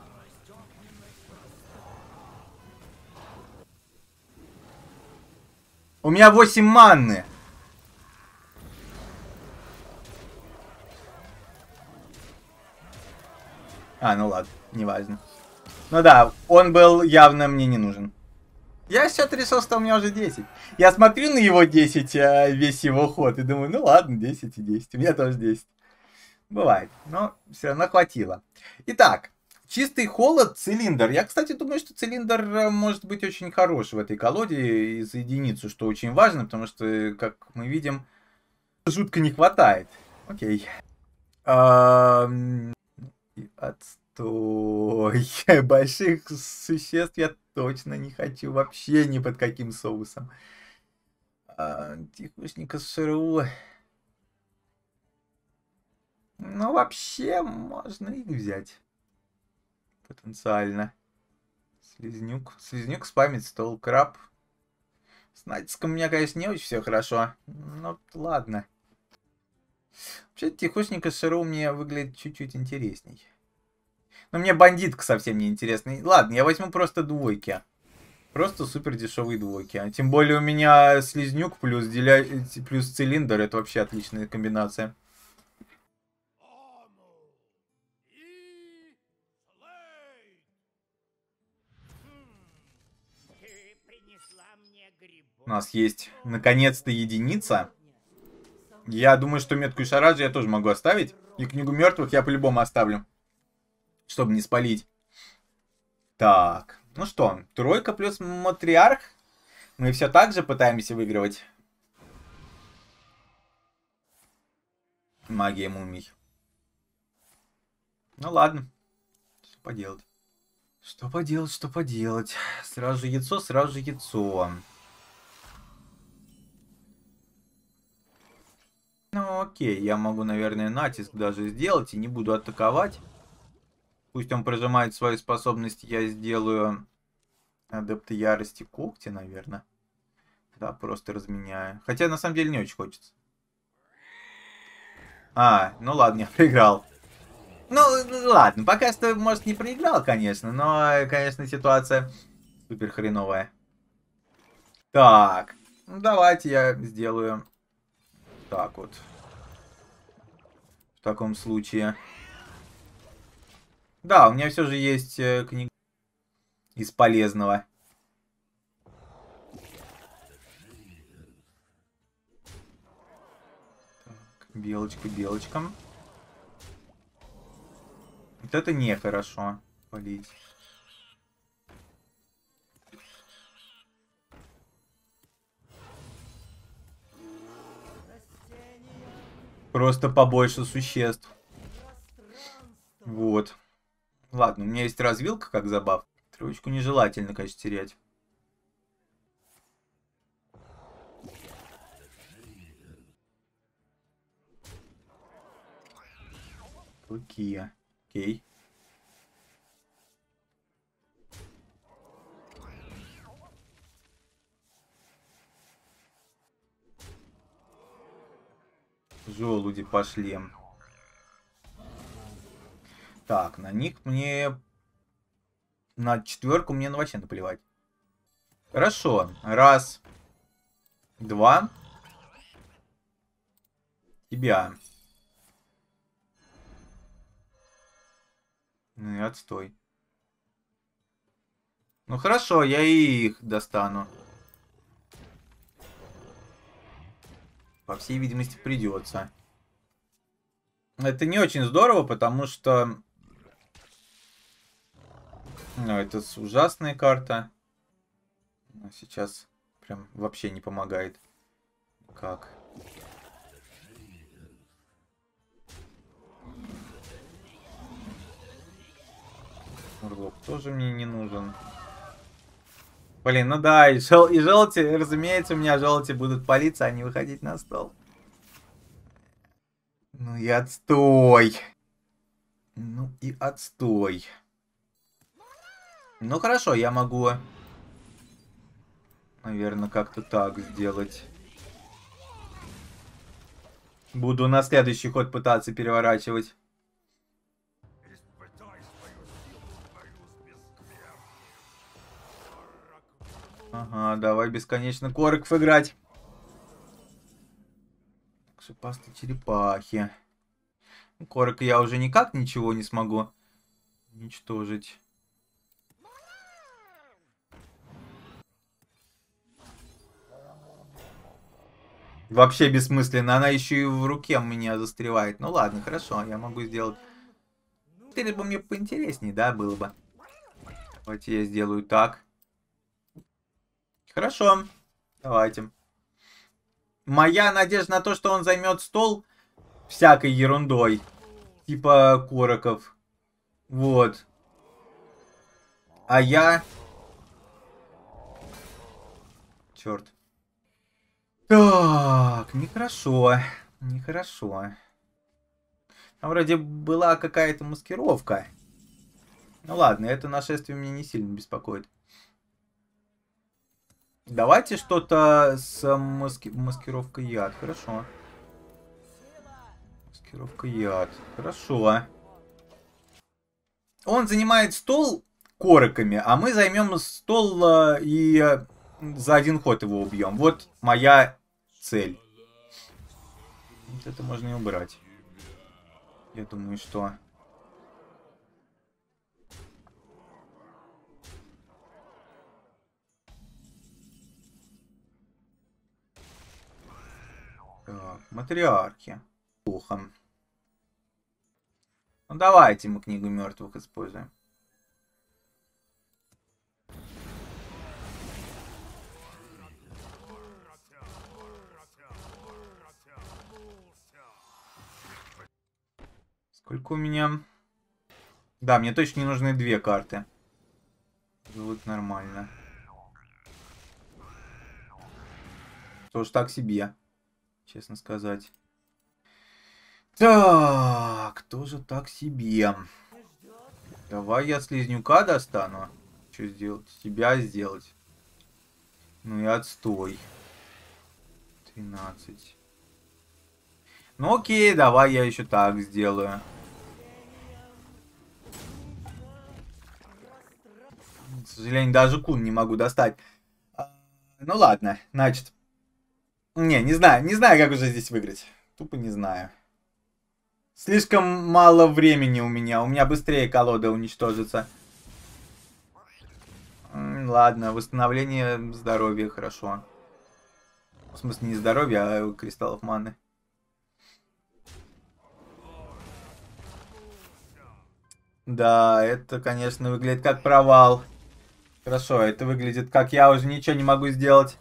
У меня 8 манны. А, ну ладно, неважно. Ну да, он был явно мне не нужен. Я сейчас решил, у меня уже 10. Я смотрю на его 10, э, весь его ход, и думаю, ну ладно, 10 и 10. У меня тоже 10. Бывает, но все равно хватило. Итак, Чистый холод, цилиндр. Я, кстати, думаю, что цилиндр э, может быть очень хорош в этой колоде и за единицу, что очень важно, потому что, как мы видим, жутко не хватает. Окей. Отстой. *laughs* Больших существ я точно не хочу вообще ни под каким соусом. А, тихушника с ШРУ. Ну, вообще, можно их взять. Потенциально. Слизнюк. Слизнюк спамит стол краб. С натиском у меня, конечно, не очень все хорошо. Но ну, ладно. Вообще, тихушненько ШРУ мне выглядит чуть-чуть интересней. Но ну, мне бандитка совсем не интересна. Ладно, я возьму просто двойки. Просто супер дешевые двойки. А тем более у меня слизнюк плюс, деля... плюс цилиндр. Это вообще отличная комбинация. У нас есть, наконец-то, единица. Я думаю, что метку и я тоже могу оставить. И книгу мертвых я по-любому оставлю. Чтобы не спалить. Так, ну что, тройка плюс матриарх. Мы все так же пытаемся выигрывать. Магия мумий. Ну ладно. Что поделать? Что поделать, что поделать? Сразу же яйцо, сразу же яйцо. Ну окей, я могу, наверное, натиск даже сделать и не буду атаковать. Пусть он прожимает свою способность, я сделаю адепты ярости когти, наверное. Да, просто разменяю. Хотя на самом деле не очень хочется. А, ну ладно, *laughs* я проиграл. Ну, ладно, пока что, может, не проиграл, конечно, но, конечно, ситуация супер хреновая. Так, давайте я сделаю так вот. В таком случае. Да, у меня все же есть э, книга из полезного. белочка белочкам. Вот это нехорошо. Полить. Просто побольше существ. Вот. Ладно, у меня есть развилка как забав. Троечку нежелательно, конечно, терять. Какие? Окей. Желуди пошли. Так, на них мне... На четверку мне ну, вообще наплевать. Хорошо. Раз. Два. Тебя. Ну и отстой. Ну хорошо, я их достану. По всей видимости, придется. Это не очень здорово, потому что... Ну, это ужасная карта. Сейчас прям вообще не помогает. Как? Урлок тоже мне не нужен. Блин, ну да, и, жел и желти, разумеется, у меня желти будут палиться, а не выходить на стол. Ну и отстой. Ну и отстой. Ну хорошо, я могу, наверное, как-то так сделать. Буду на следующий ход пытаться переворачивать. Ага, давай бесконечно корков играть. Шипасты черепахи. Ну, корок я уже никак ничего не смогу уничтожить. Вообще бессмысленно. Она еще и в руке у меня застревает. Ну ладно, хорошо, я могу сделать... Ты бы мне поинтереснее, да, было бы. Давайте я сделаю так. Хорошо. Давайте. Моя надежда на то, что он займет стол всякой ерундой. Типа короков. Вот. А я... Черт. Так, нехорошо. Нехорошо. Там вроде была какая-то маскировка. Ну ладно, это нашествие меня не сильно беспокоит. Давайте что-то с маски... маскировкой яд. Хорошо. Маскировка яд. Хорошо. Он занимает стол короками, а мы займем стол э, и э, за один ход его убьем. Вот моя цель. Вот это можно и убрать. Я думаю, что... Так, матриархи. Плохо. Ну давайте мы книгу мертвых используем. Сколько у меня... Да, мне точно не нужны две карты. Живут нормально. Тоже так себе честно сказать. Так, тоже так себе. Давай я слизнюка достану. Что сделать? Тебя сделать. Ну и отстой. 13. Ну окей, давай я еще так сделаю. К сожалению, даже кун не могу достать. А, ну ладно, значит, не, не знаю. Не знаю, как уже здесь выиграть. Тупо не знаю. Слишком мало времени у меня. У меня быстрее колода уничтожится. Ладно, восстановление здоровья хорошо. В смысле, не здоровья, а кристаллов маны. Да, это, конечно, выглядит как провал. Хорошо, это выглядит как я уже ничего не могу сделать.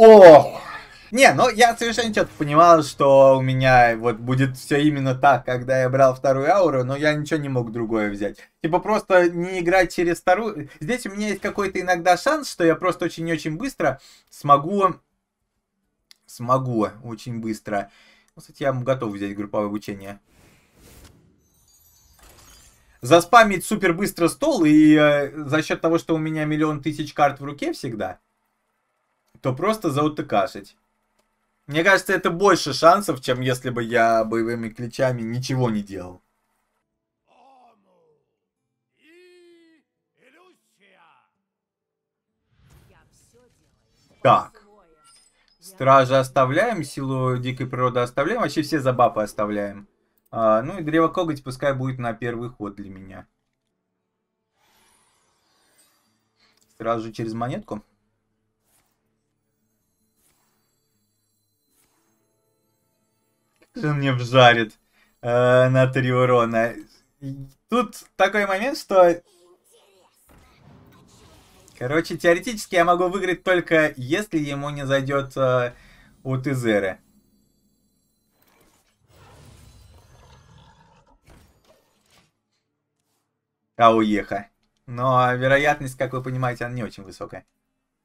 О, Не, ну я совершенно четко понимал, что у меня вот будет все именно так, когда я брал вторую ауру, но я ничего не мог другое взять. Типа просто не играть через вторую. Здесь у меня есть какой-то иногда шанс, что я просто очень-очень быстро смогу... Смогу очень быстро. Ну, кстати, я готов взять групповое обучение. Заспамить супер быстро стол и э, за счет того, что у меня миллион тысяч карт в руке всегда то просто заутыкашить. Мне кажется, это больше шансов, чем если бы я боевыми кличами ничего не делал. Так. Стражи оставляем, силу дикой природы оставляем, вообще все забапы оставляем. А, ну и древо коготь пускай будет на первый ход для меня. Сразу же через монетку. Сейчас он мне вжарит э, на три урона. Тут такой момент, что... Короче, теоретически я могу выиграть только если ему не зайдет э, у А уеха. Но вероятность, как вы понимаете, она не очень высокая.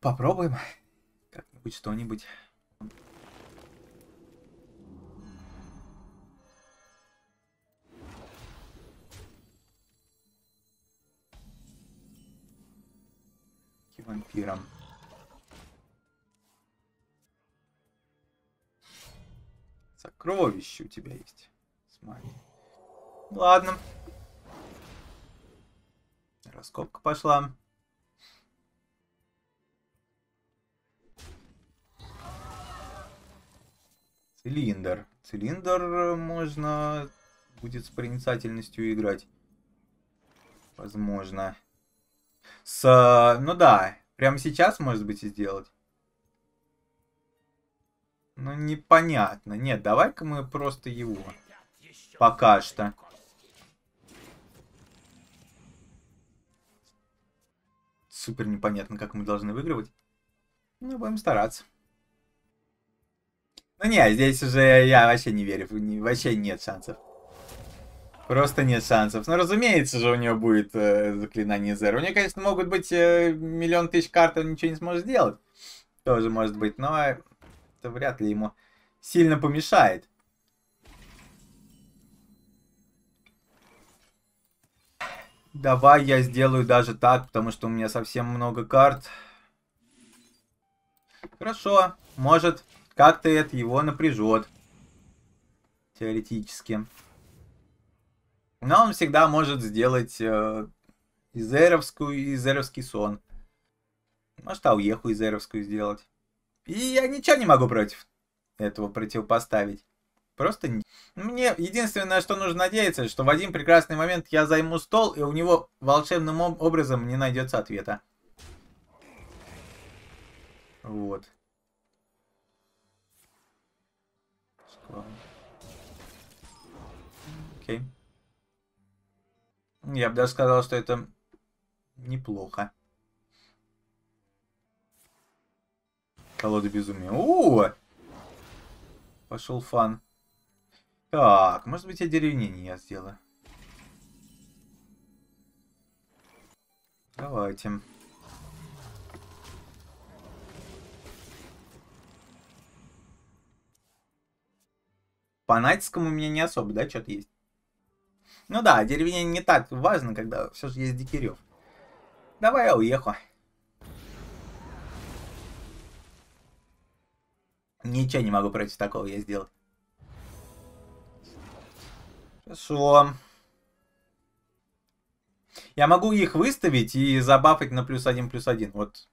Попробуем как-нибудь что-нибудь. вампиром. Сокровище у тебя есть. Смотри. Ладно. Раскопка пошла. Цилиндр. Цилиндр э, можно будет с проницательностью играть. Возможно. С... Ну да, Прямо сейчас, может быть, и сделать? Ну, непонятно. Нет, давай-ка мы просто его. Пока что. Супер непонятно, как мы должны выигрывать. Ну, будем стараться. Ну, не, здесь уже я вообще не верю. Вообще нет шансов. Просто нет шансов. Ну, разумеется же, у нее будет э, заклинание Зер. У нее, конечно, могут быть э, миллион тысяч карт, он ничего не сможет сделать. Тоже может быть, но это вряд ли ему сильно помешает. Давай я сделаю даже так, потому что у меня совсем много карт. Хорошо, может, как-то это его напряжет. Теоретически. Теоретически. Но он всегда может сделать э, изеровскую, изеровский сон. Может, ауеху изеровскую сделать. И я ничего не могу против этого противопоставить. Просто мне единственное, что нужно надеяться, что в один прекрасный момент я займу стол, и у него волшебным образом не найдется ответа. Вот. Okay. Я бы даже сказал, что это неплохо. Колода безумия. О! Пошел фан. Так, может быть я деревни я сделаю. Давайте. По натискам у меня не особо, да, что-то есть. Ну да, деревня не так важно, когда все же есть дикирев. Давай я уеху. Ничего не могу против такого я сделать. Хорошо. Я могу их выставить и забафать на плюс один, плюс один. Вот,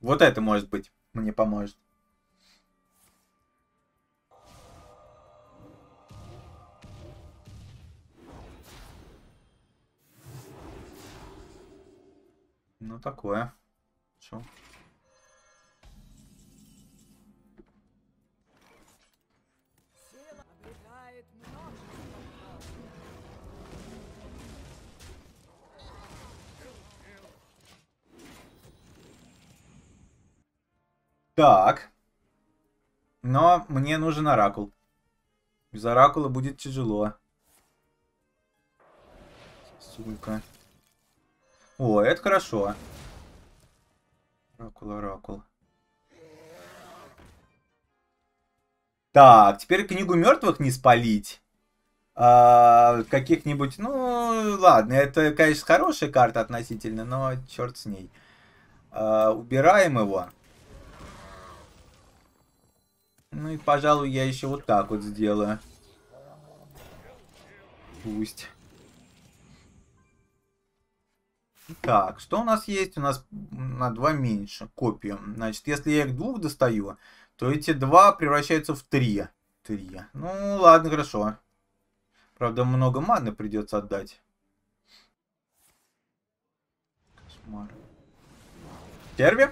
вот это может быть мне поможет. Ну, такое. Чё? Так. Но мне нужен оракул. Без оракула будет тяжело. Сука. О, это хорошо. Оракул, оракул. Так, теперь книгу мертвых не спалить. А, Каких-нибудь, ну, ладно, это, конечно, хорошая карта относительно, но черт с ней. А, убираем его. Ну и, пожалуй, я еще вот так вот сделаю. Пусть. Так, что у нас есть? У нас на 2 меньше. Копию. Значит, если я их двух достаю, то эти два превращаются в 3. 3. Ну, ладно, хорошо. Правда, много маны придется отдать. Кошмар. Черви?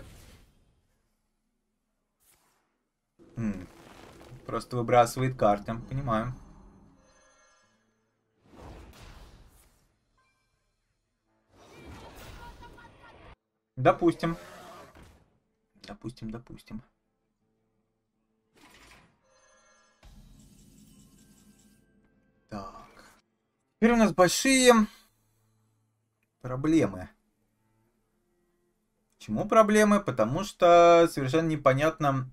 Просто выбрасывает карты, понимаю. Допустим. Допустим, допустим. Так. Теперь у нас большие проблемы. Почему проблемы? Потому что совершенно непонятно.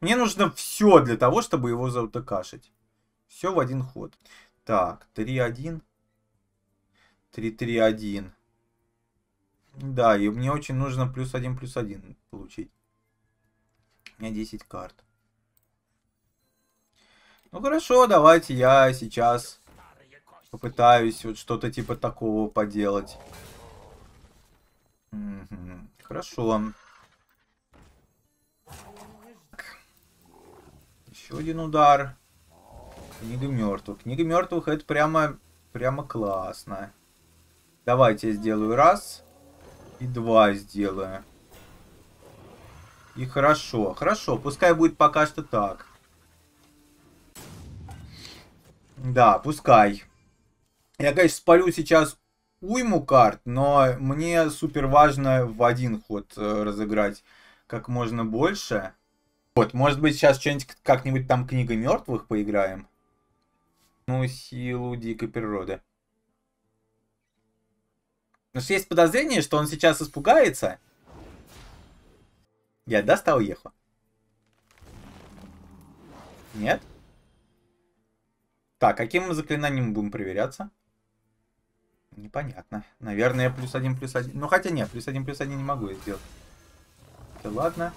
Мне нужно все для того, чтобы его заутыкашить. Все в один ход. Так, 3-1. 3-3-1. Да, и мне очень нужно плюс один, плюс один получить. У меня 10 карт. Ну хорошо, давайте я сейчас попытаюсь вот что-то типа такого поделать. Хорошо. Еще один удар. Книга мертвых. Книга мертвых это прямо, прямо классно. Давайте я сделаю раз. И два сделаю. И хорошо, хорошо, пускай будет пока что так. Да, пускай. Я, конечно, спалю сейчас уйму карт, но мне супер важно в один ход э, разыграть как можно больше. Вот, может быть, сейчас что-нибудь как-нибудь там книга мертвых поиграем? Ну, силу дикой природы. Потому что есть подозрение, что он сейчас испугается. Я достал Еху. Нет? Так, каким заклинанием будем проверяться? Непонятно. Наверное, плюс один, плюс один. Ну, хотя нет, плюс один, плюс один не могу я сделать. Да ладно.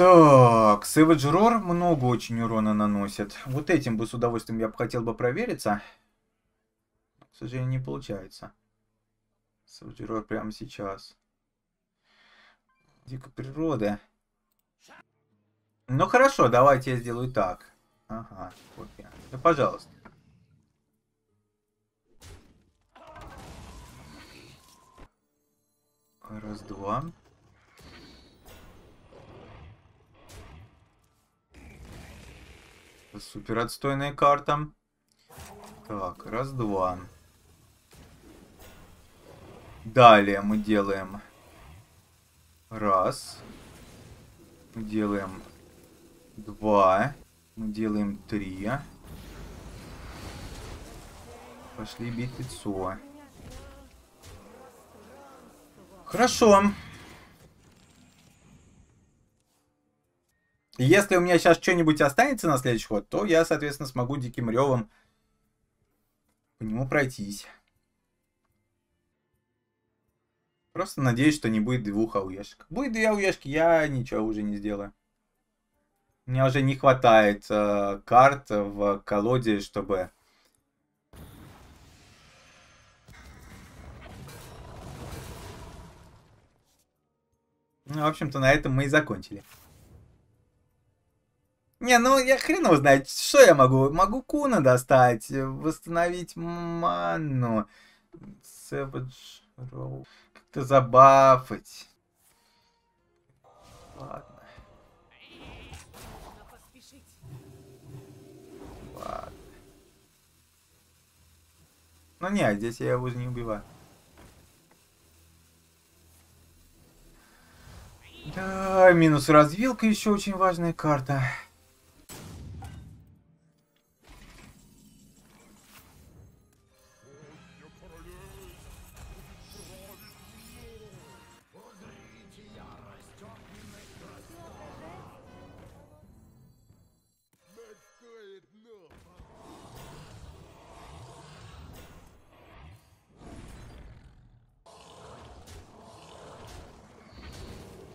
Так, Savage Roar много очень урона наносит. Вот этим бы с удовольствием я бы хотел бы провериться. к сожалению, не получается. Savage Roar прямо сейчас. Дикая природы. Ну хорошо, давайте я сделаю так. Ага, вот я. Да пожалуйста. Раз, два. Супер отстойная карта. Так, раз, два. Далее мы делаем... Раз. Мы делаем... Два. Мы делаем три. Пошли бить лицо. Хорошо. если у меня сейчас что-нибудь останется на следующий ход, то я, соответственно, смогу диким ревом по нему пройтись. Просто надеюсь, что не будет двух ауешек. Будет две ауешки, я ничего уже не сделаю. У меня уже не хватает э, карт в колоде, чтобы... Ну, в общем-то, на этом мы и закончили. Не, ну я хрен его знает, что я могу? Могу Куна достать, восстановить ману. Savage Row. Как-то забафать. Ладно. Ладно. Ну не, а здесь я его не убиваю. Да, минус развилка еще очень важная карта.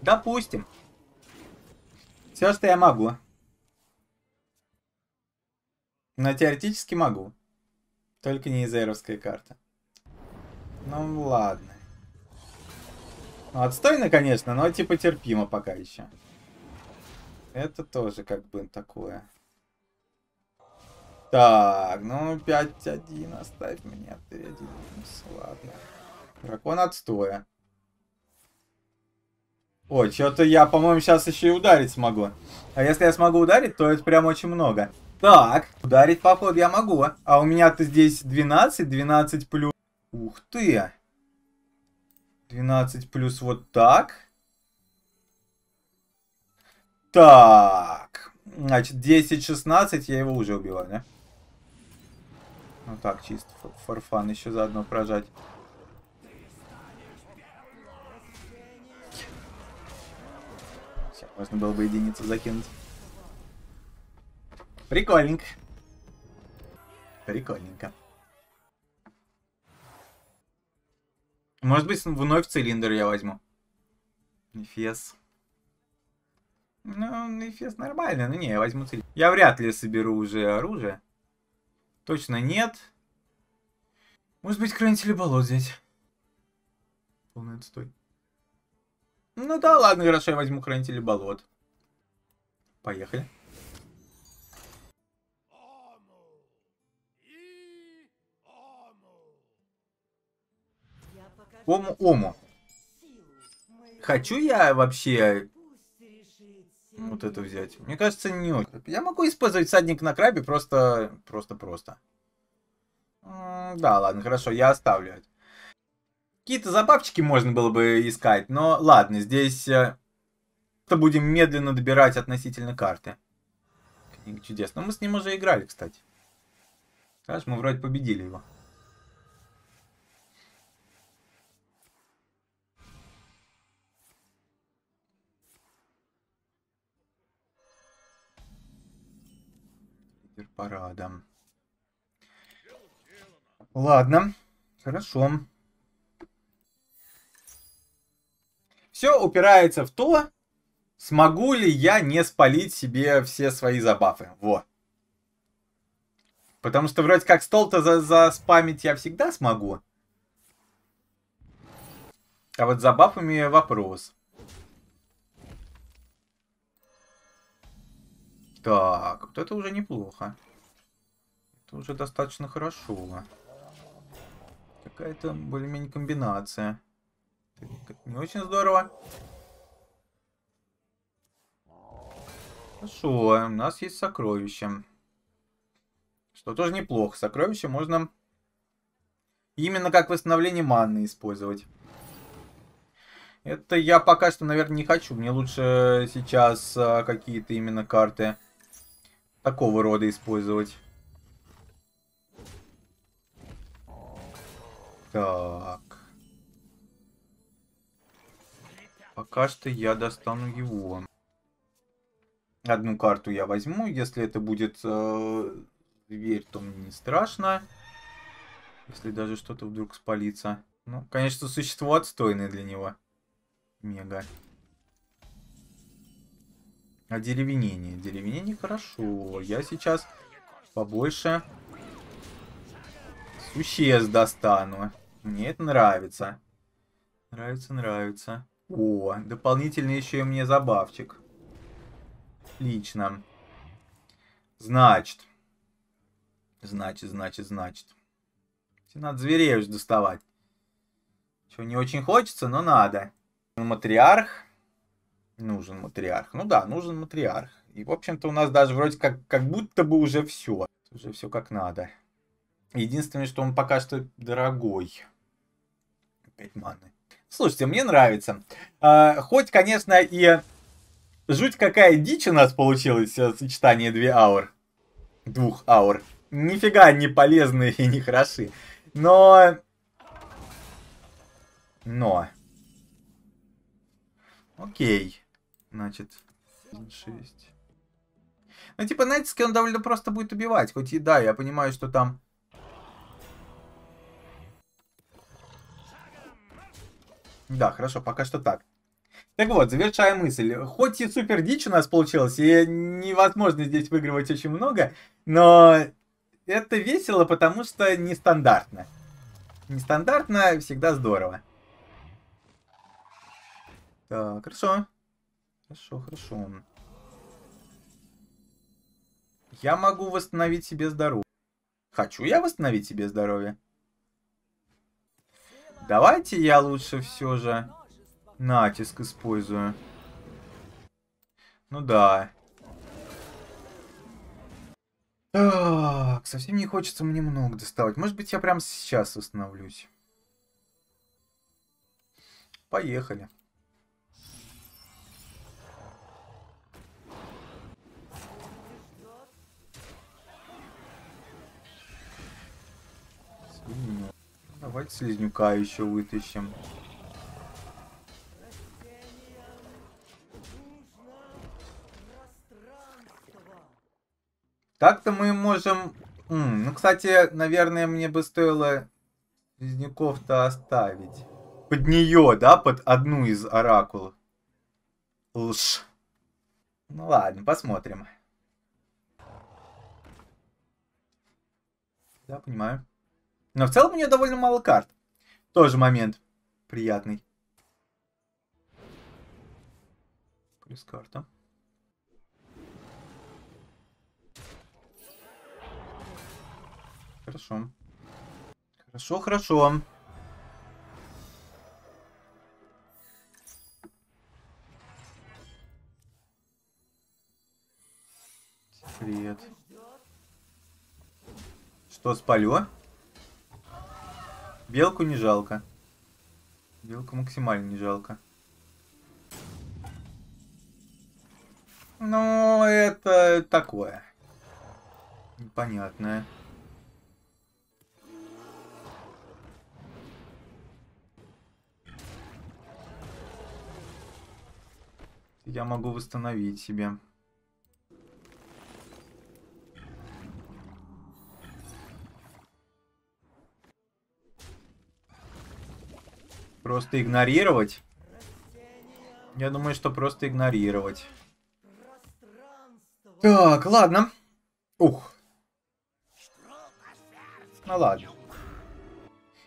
Допустим. Все, что я могу. Но теоретически могу. Только не из карта. Ну ладно. Ну, отстойно, конечно, но типа терпимо пока еще. Это тоже как бы такое. Так, ну 5-1 оставь мне. 3-1. Ладно. Дракон отстоя. Ой, что-то я, по-моему, сейчас еще и ударить смогу. А если я смогу ударить, то это прям очень много. Так, ударить, походу, я могу. А у меня-то здесь 12, 12 плюс... Ух ты! 12 плюс вот так. Так. Значит, 10, 16, я его уже убиваю, да? Ну так, чисто фарфан еще заодно прожать. Можно было бы единицу закинуть. Прикольненько. Прикольненько. Может быть, вновь цилиндр я возьму. Эфес. Ну, Эфес нормально, но не, я возьму цилиндр. Я вряд ли соберу уже оружие. Точно нет. Может быть, хранители болот взять. Полный отстой. Ну да, ладно, хорошо, я возьму хранителя болот. Поехали. Ому-ому. Хочу я вообще вот это взять? Мне кажется, не очень. Я могу использовать садник на крабе просто... Просто-просто. Да, ладно, хорошо, я оставлю это. Какие-то забавчики можно было бы искать, но ладно, здесь... Э, то будем медленно добирать относительно карты. Книга чудес. Но ну, мы с ним уже играли, кстати. Знаешь, мы вроде победили его. Парадом. Ладно, хорошо. Все упирается в то, смогу ли я не спалить себе все свои забафы. Вот. Потому что вроде как стол-то за спамить я всегда смогу. А вот за бафами вопрос. Так, вот это уже неплохо. Это уже достаточно хорошо. Какая-то более-менее комбинация. Не очень здорово. Хорошо, ну у нас есть сокровище. Что тоже неплохо. Сокровище можно именно как восстановление маны использовать. Это я пока что, наверное, не хочу. Мне лучше сейчас а, какие-то именно карты такого рода использовать. Так. Пока что я достану его. Одну карту я возьму. Если это будет э, дверь, то мне не страшно. Если даже что-то вдруг спалится. Ну, конечно, существо отстойное для него. Мега. А деревенение? Деревенение хорошо. Я сейчас побольше существ достану. Мне это нравится. Нравится, нравится. О, дополнительно еще и мне забавчик. Лично. Значит. Значит, значит, значит. Надо зверей уж доставать. Чего не очень хочется, но надо. Матриарх. Нужен матриарх. Ну да, нужен матриарх. И, в общем-то, у нас даже вроде как, как будто бы уже все. Уже все как надо. Единственное, что он пока что дорогой. 5 маны. Слушайте, мне нравится. А, хоть, конечно, и жуть какая дичь у нас получилась э, сочетание две аур. Двух аур. Нифига не полезные и не хороши. Но... Но. Окей. Значит, 6. Ну, типа, Найтиски он довольно просто будет убивать. Хоть и да, я понимаю, что там Да, хорошо, пока что так. Так вот, завершая мысль. Хоть и супер дичь у нас получилось, и невозможно здесь выигрывать очень много, но это весело, потому что нестандартно. Нестандартно всегда здорово. Так, хорошо. Хорошо, хорошо. Я могу восстановить себе здоровье. Хочу я восстановить себе здоровье? Давайте я лучше все же натиск использую. Ну да. Так, совсем не хочется мне много доставать. Может быть, я прямо сейчас остановлюсь. Поехали. Свинья. Давайте слизнюка еще вытащим. Так-то мы можем... М ну, кстати, наверное, мне бы стоило слизняков-то оставить. Под нее, да? Под одну из оракул. Лж. Ну ладно, посмотрим. Да, понимаю. Но в целом у нее довольно мало карт. Тоже момент приятный. Плюс карта. Хорошо. Хорошо, хорошо. Привет. Что, спалю? Белку не жалко. Белку максимально не жалко. Ну, это такое. Непонятное. Я могу восстановить себе. Просто игнорировать? Я думаю, что просто игнорировать. Так, ладно. Ух. Ну ладно.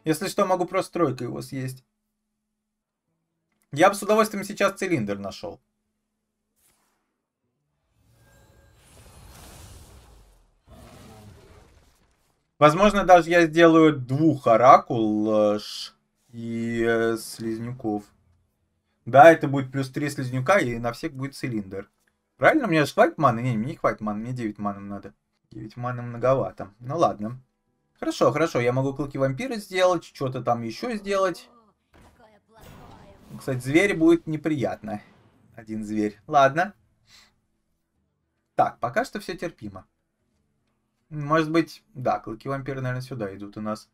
Если что, могу просто тройку его съесть. Я бы с удовольствием сейчас цилиндр нашел. Возможно, даже я сделаю двух оракул. Ш и э, слизнюков. Да, это будет плюс 3 слизнюка, и на всех будет цилиндр. Правильно? Мне же хватит маны? Не, мне не хватит маны, мне 9 манам надо. 9 маны многовато. Ну ладно. Хорошо, хорошо, я могу клыки вампира сделать, что-то там еще сделать. Кстати, зверь будет неприятно. Один зверь. Ладно. Так, пока что все терпимо. Может быть, да, клыки вампира, наверное, сюда идут у нас.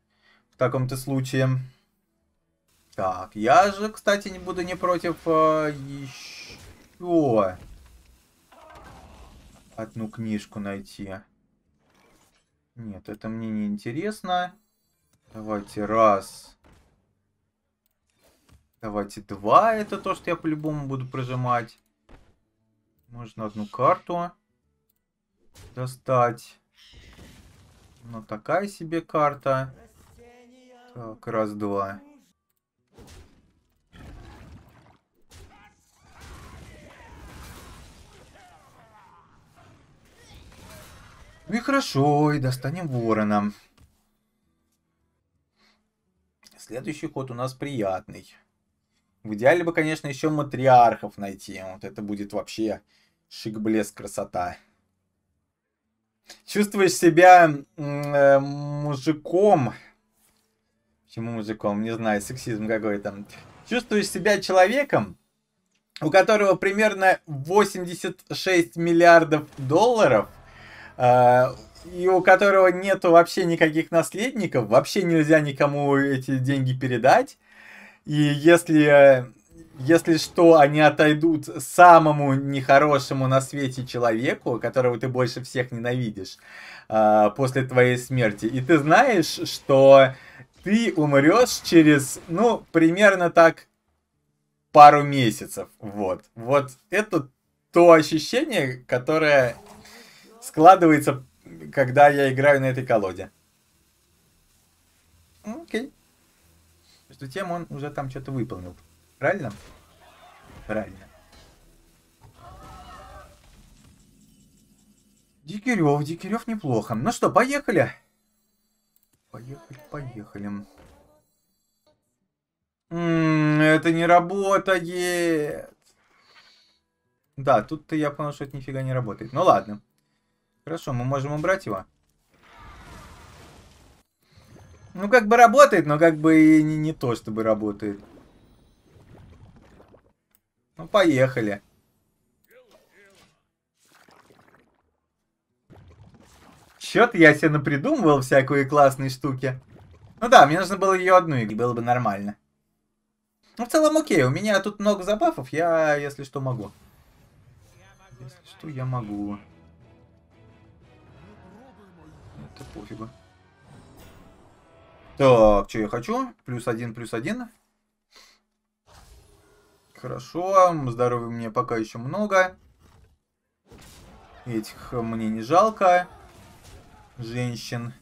В таком-то случае... Так, я же, кстати, не буду не против э, еще одну книжку найти. Нет, это мне не интересно. Давайте раз. Давайте два. Это то, что я по-любому буду прожимать. Можно одну карту достать. Ну, такая себе карта. Так, раз, два. Ну и хорошо, и достанем ворона. Следующий ход у нас приятный. В идеале бы, конечно, еще матриархов найти. Вот это будет вообще шик, блеск, красота. Чувствуешь себя э, мужиком. Почему мужиком? Не знаю, сексизм какой-то. Чувствуешь себя человеком, у которого примерно 86 миллиардов долларов – а, и у которого нету вообще никаких наследников, вообще нельзя никому эти деньги передать. И если, если что, они отойдут самому нехорошему на свете человеку, которого ты больше всех ненавидишь а, после твоей смерти. И ты знаешь, что ты умрешь через, ну, примерно так пару месяцев. Вот. Вот это то ощущение, которое складывается, когда я играю на этой колоде. Окей. Между тем он уже там что-то выполнил. Правильно? Правильно. Дикирев, Дикирев неплохо. Ну что, поехали. Поехали, поехали. М м-м, это не работает. Да, тут-то я понял, что это нифига не работает. Ну ладно. Хорошо, мы можем убрать его. Ну, как бы работает, но как бы и не, не то, чтобы работает. Ну, поехали. Чё-то я себе напридумывал всякую классные штуки. Ну да, мне нужно было ее одну и было бы нормально. Ну, в целом, окей, у меня тут много забафов, я, если что, могу. Если что, я могу. Да пофигу. Так, что я хочу? Плюс один, плюс один. Хорошо, здоровья мне пока еще много. Этих мне не жалко. Женщин.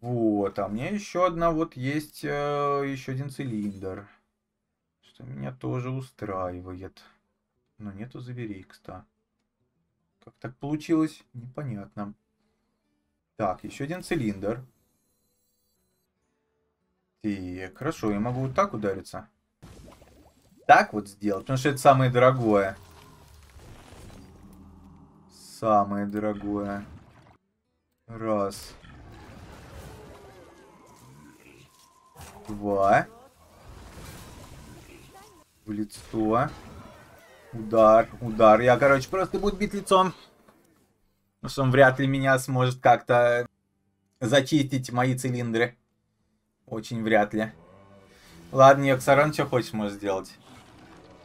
Вот, а мне еще одна вот есть, э, еще один цилиндр. Что меня тоже устраивает. Но нету заверей, кстати. Как так получилось, непонятно. Так, еще один цилиндр. Так, хорошо, я могу вот так удариться. Так вот сделать, потому что это самое дорогое. Самое дорогое. Раз. Два. В лицо. Удар, удар. Я, короче, просто буду бить лицом. Потому ну, что он вряд ли меня сможет как-то зачистить мои цилиндры. Очень вряд ли. Ладно, Йоксарон, что хочешь можешь сделать.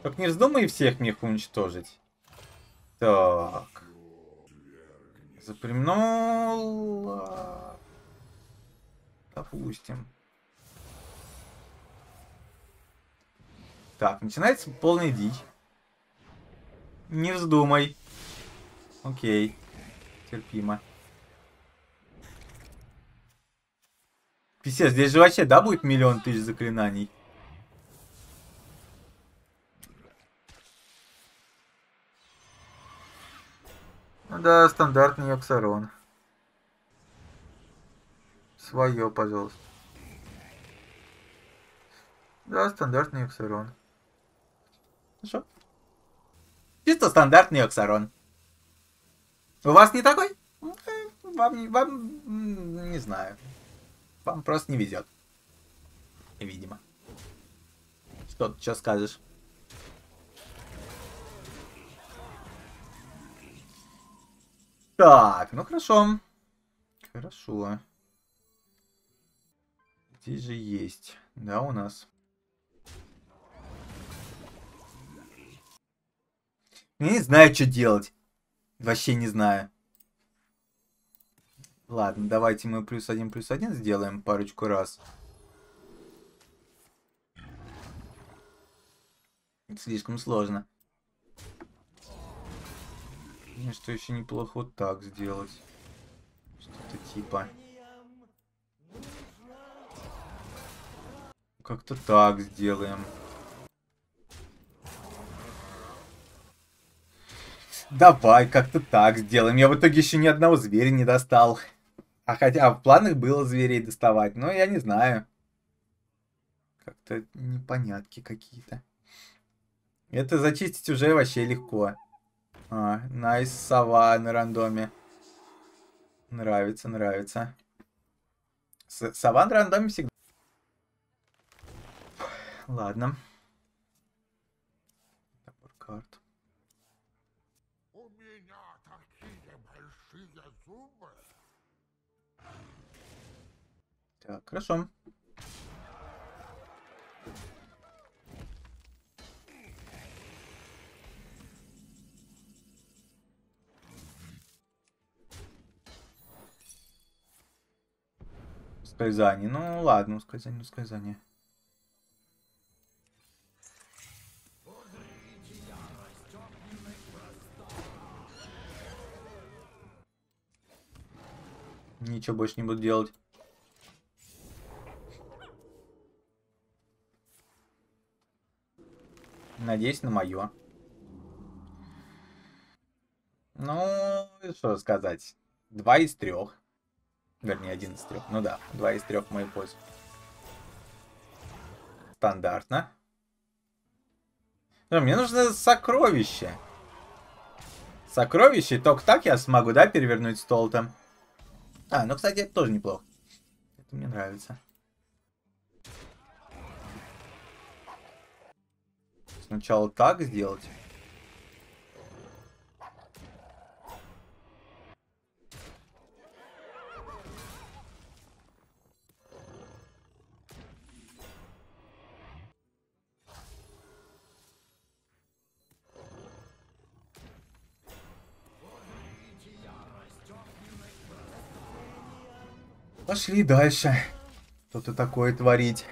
Только не вздумай всех них уничтожить. Так. Запрямнул. Допустим. Так, начинается полный дичь. Не вздумай. Окей терпимо. Писец, здесь же вообще, да, будет миллион тысяч заклинаний? Ну да, стандартный оксарон. Свое, пожалуйста. Да, стандартный оксарон. Хорошо. Чисто стандартный Оксарон. У вас не такой? Ну, э, вам, вам не знаю. Вам просто не везет. Видимо. Что ты сейчас скажешь? Так, ну хорошо. Хорошо. Здесь же есть. Да, у нас. Я не знаю, что делать. Вообще не знаю. Ладно, давайте мы плюс один, плюс один сделаем парочку раз. слишком сложно. Мне что еще неплохо вот так сделать. Что-то типа. Как-то так сделаем. давай как-то так сделаем. Я в итоге еще ни одного зверя не достал. А хотя а в планах было зверей доставать, но я не знаю. Как-то непонятки какие-то. Это зачистить уже вообще легко. А, найс, сова на рандоме. Нравится, нравится. С сова на рандоме всегда... Ладно. Так, хорошо. Ускользание. Ну ладно, ускользание, ускользание. Ничего больше не буду делать. надеюсь на мое. Ну, что сказать. Два из трех. Вернее, один из трех. Ну да, два из трех в мою пользу. Стандартно. Но мне нужно сокровище. Сокровище, только так я смогу, да, перевернуть стол там. А, ну, кстати, это тоже неплохо. Это мне нравится. сначала так сделать. Пошли дальше. Что-то такое творить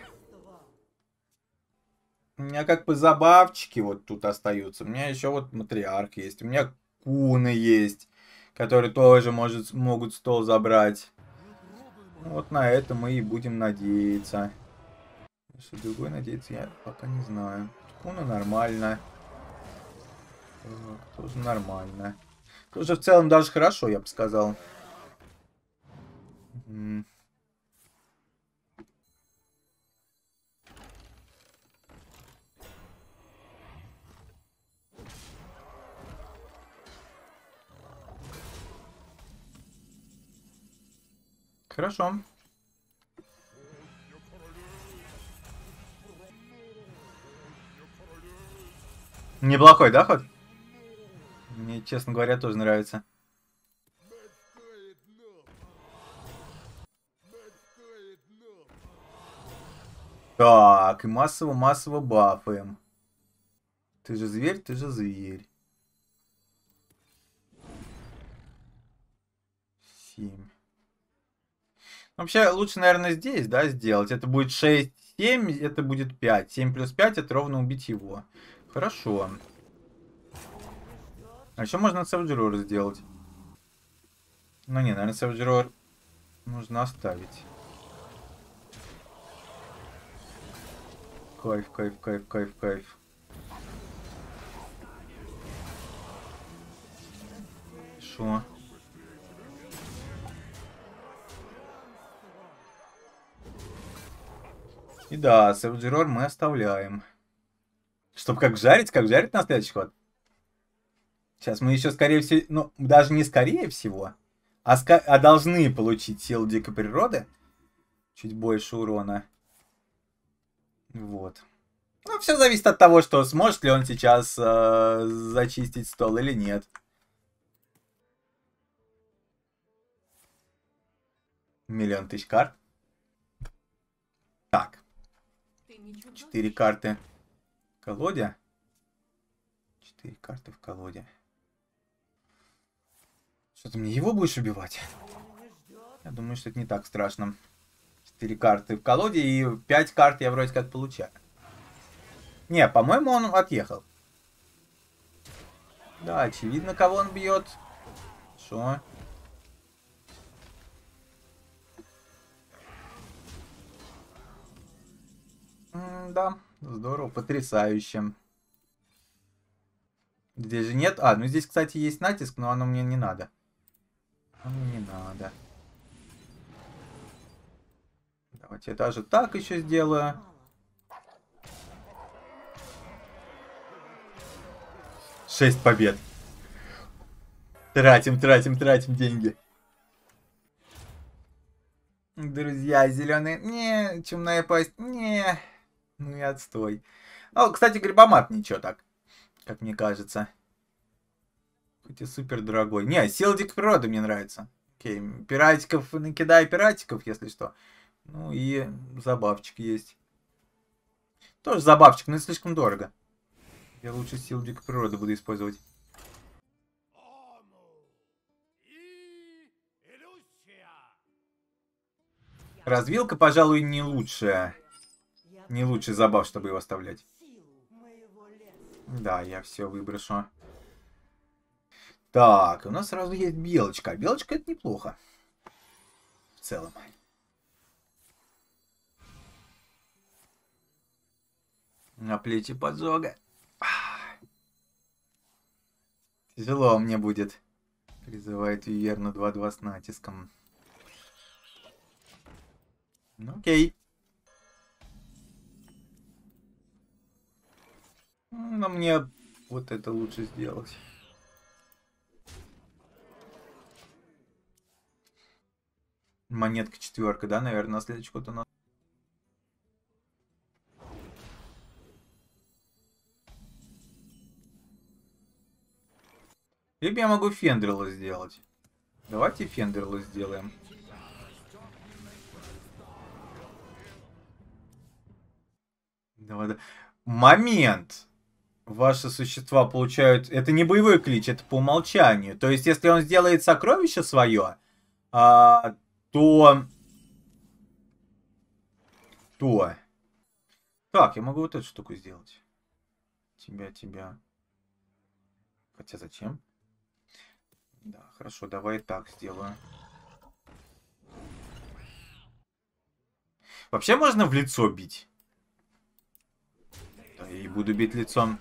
меня как бы забавчики вот тут остаются. У меня еще вот матриарх есть, у меня куны есть, которые тоже может, могут стол забрать. Ну, вот на это мы и будем надеяться. Что другой надеяться, я пока не знаю. Куна нормально. Тоже нормально. Тоже в целом даже хорошо, я бы сказал. mm Хорошо. Неплохой, да, ход? Мне, честно говоря, тоже нравится. Так, и массово-массово бафаем. Ты же зверь, ты же зверь. 7. Вообще, лучше, наверное, здесь, да, сделать. Это будет 6, 7, это будет 5. 7 плюс 5, это ровно убить его. Хорошо. А еще можно Savage сделать. Ну не, наверное, Savage нужно оставить. Кайф, кайф, кайф, кайф, кайф. Хорошо. И да, сыр мы оставляем. Чтобы как жарить, как жарить на настоящий ход. Сейчас мы еще, скорее всего, ну, даже не скорее всего, а, ска а должны получить силу дикой природы. Чуть больше урона. Вот. Ну, все зависит от того, что сможет ли он сейчас э, зачистить стол или нет. Миллион тысяч карт. Так. Четыре карты в колоде. Четыре карты в колоде. Что то мне его будешь убивать? Я думаю, что это не так страшно. Четыре карты в колоде и пять карт я вроде как получаю. Не, по-моему, он отъехал. Да, очевидно, кого он бьет. Что? да, здорово, потрясающе. Здесь же нет... А, ну здесь, кстати, есть натиск, но оно мне не надо. Оно не надо. Давайте я даже так еще сделаю. Шесть побед. Тратим, тратим, тратим деньги. Друзья, зеленые, Не, чумная пасть. Не. Ну и отстой. Ну, кстати, грибомат ничего так, как мне кажется. Хоть и супер дорогой. Не, Силдик природы мне нравится. Окей, пиратиков, накидай пиратиков, если что. Ну и забавчик есть. Тоже забавчик, но слишком дорого. Я лучше сил дикой природы буду использовать. Развилка, пожалуй, не лучшая. Не лучший забав, чтобы его оставлять. Да, я все выброшу. Так, у нас сразу есть белочка. Белочка это неплохо. В целом. На плечи подзога. Тяжело мне будет. Призывает Виверну 2-2 с натиском. Ну, окей. наверное, мне вот это лучше сделать. Монетка четверка, да, наверное, на следующий ход у нас. Либо я могу Фендрила сделать. Давайте Фендрила сделаем. Давай, да. Момент! ваши существа получают... Это не боевой клич, это по умолчанию. То есть, если он сделает сокровище свое, а, то... То... Так, я могу вот эту штуку сделать. Тебя, тебя. Хотя зачем? Да, хорошо, давай так сделаю. Вообще можно в лицо бить? Да и буду бить лицом.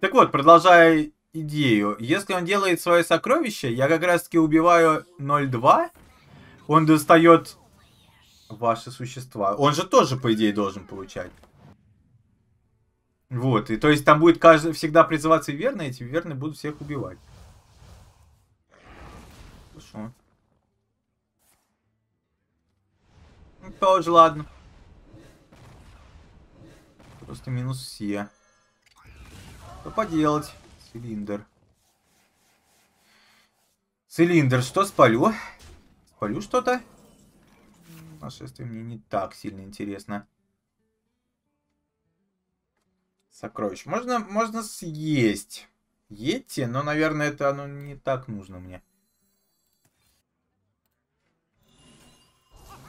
Так вот, продолжая идею, если он делает свое сокровище, я как раз таки убиваю 0.2, он достает ваши существа. Он же тоже, по идее, должен получать. Вот, и то есть там будет каждый, всегда призываться верно, эти верные будут всех убивать. Хорошо. Ну, тоже ладно. Просто минус все. Что поделать? Цилиндр. Цилиндр, что спалю? Спалю что-то? Нашествие мне не так сильно интересно. Сокровищ. Можно, можно съесть. Едьте, но, наверное, это оно не так нужно мне.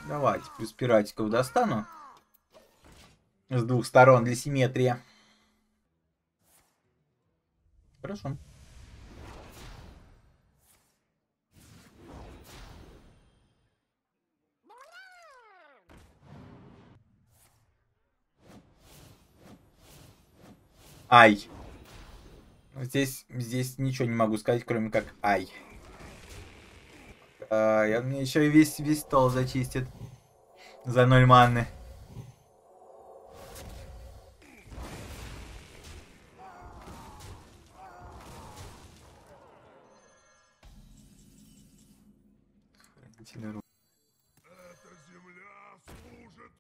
Давайте плюс пиратиков достану. С двух сторон для симметрии. Хорошо. Ай. Здесь, здесь ничего не могу сказать, кроме как ай. А, я мне еще и весь, весь стол зачистит. За ноль манны. тебе руку. Эта земля служит...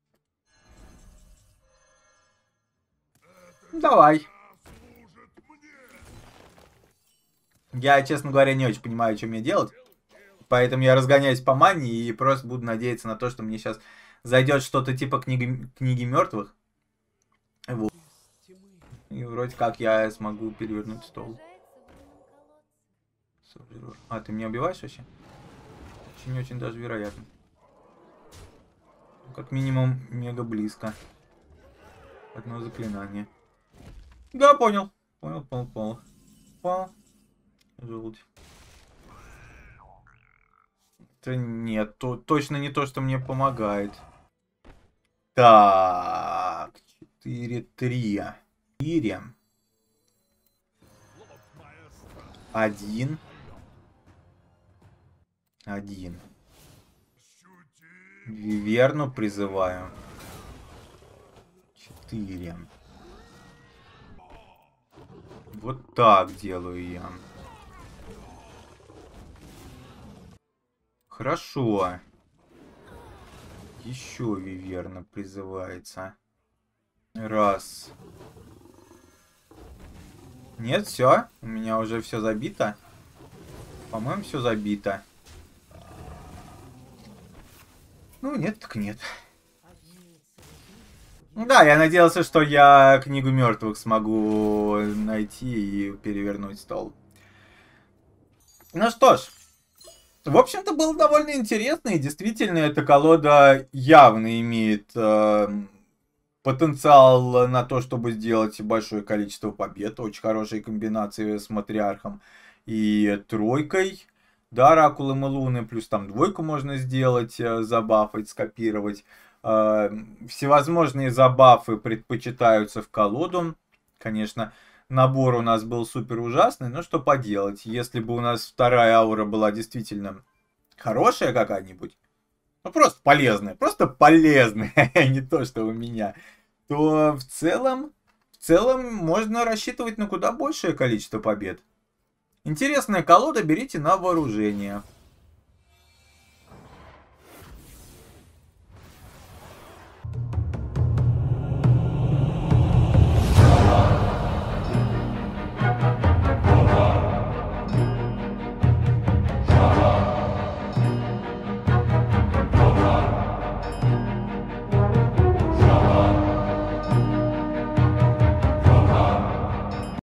Эта Давай. Я, честно говоря, не очень понимаю, что мне делать. Поэтому я разгоняюсь по мане и просто буду надеяться на то, что мне сейчас зайдет что-то типа книги, книги мертвых. Вот. И вроде как я смогу перевернуть стол. А, ты меня убиваешь вообще? Очень очень даже вероятно. Как минимум, мега близко. Одно заклинание. Да, понял. Понял, понял, понял. Понял. Желудь. Это нет, то, точно не то, что мне помогает. Так, 4-3. 4. 1. Один. Виверну призываю. Четыре. Вот так делаю я. Хорошо. Еще виверна призывается. Раз. Нет, все. У меня уже все забито. По-моему, все забито. Ну, нет, так нет. Ну да, я надеялся, что я книгу мертвых смогу найти и перевернуть стол. Ну что ж, в общем-то было довольно интересно, и действительно эта колода явно имеет э, потенциал на то, чтобы сделать большое количество побед. Очень хорошие комбинации с матриархом и тройкой. Да, Оракулы Мелуны, плюс там двойку можно сделать, э, забафать, скопировать. Э, всевозможные забафы предпочитаются в колоду. Конечно, набор у нас был супер ужасный, но что поделать. Если бы у нас вторая аура была действительно хорошая какая-нибудь, ну просто полезная, просто полезная, *laughs* а не то, что у меня, то в целом, в целом можно рассчитывать на куда большее количество побед. Интересная колода, берите на вооружение.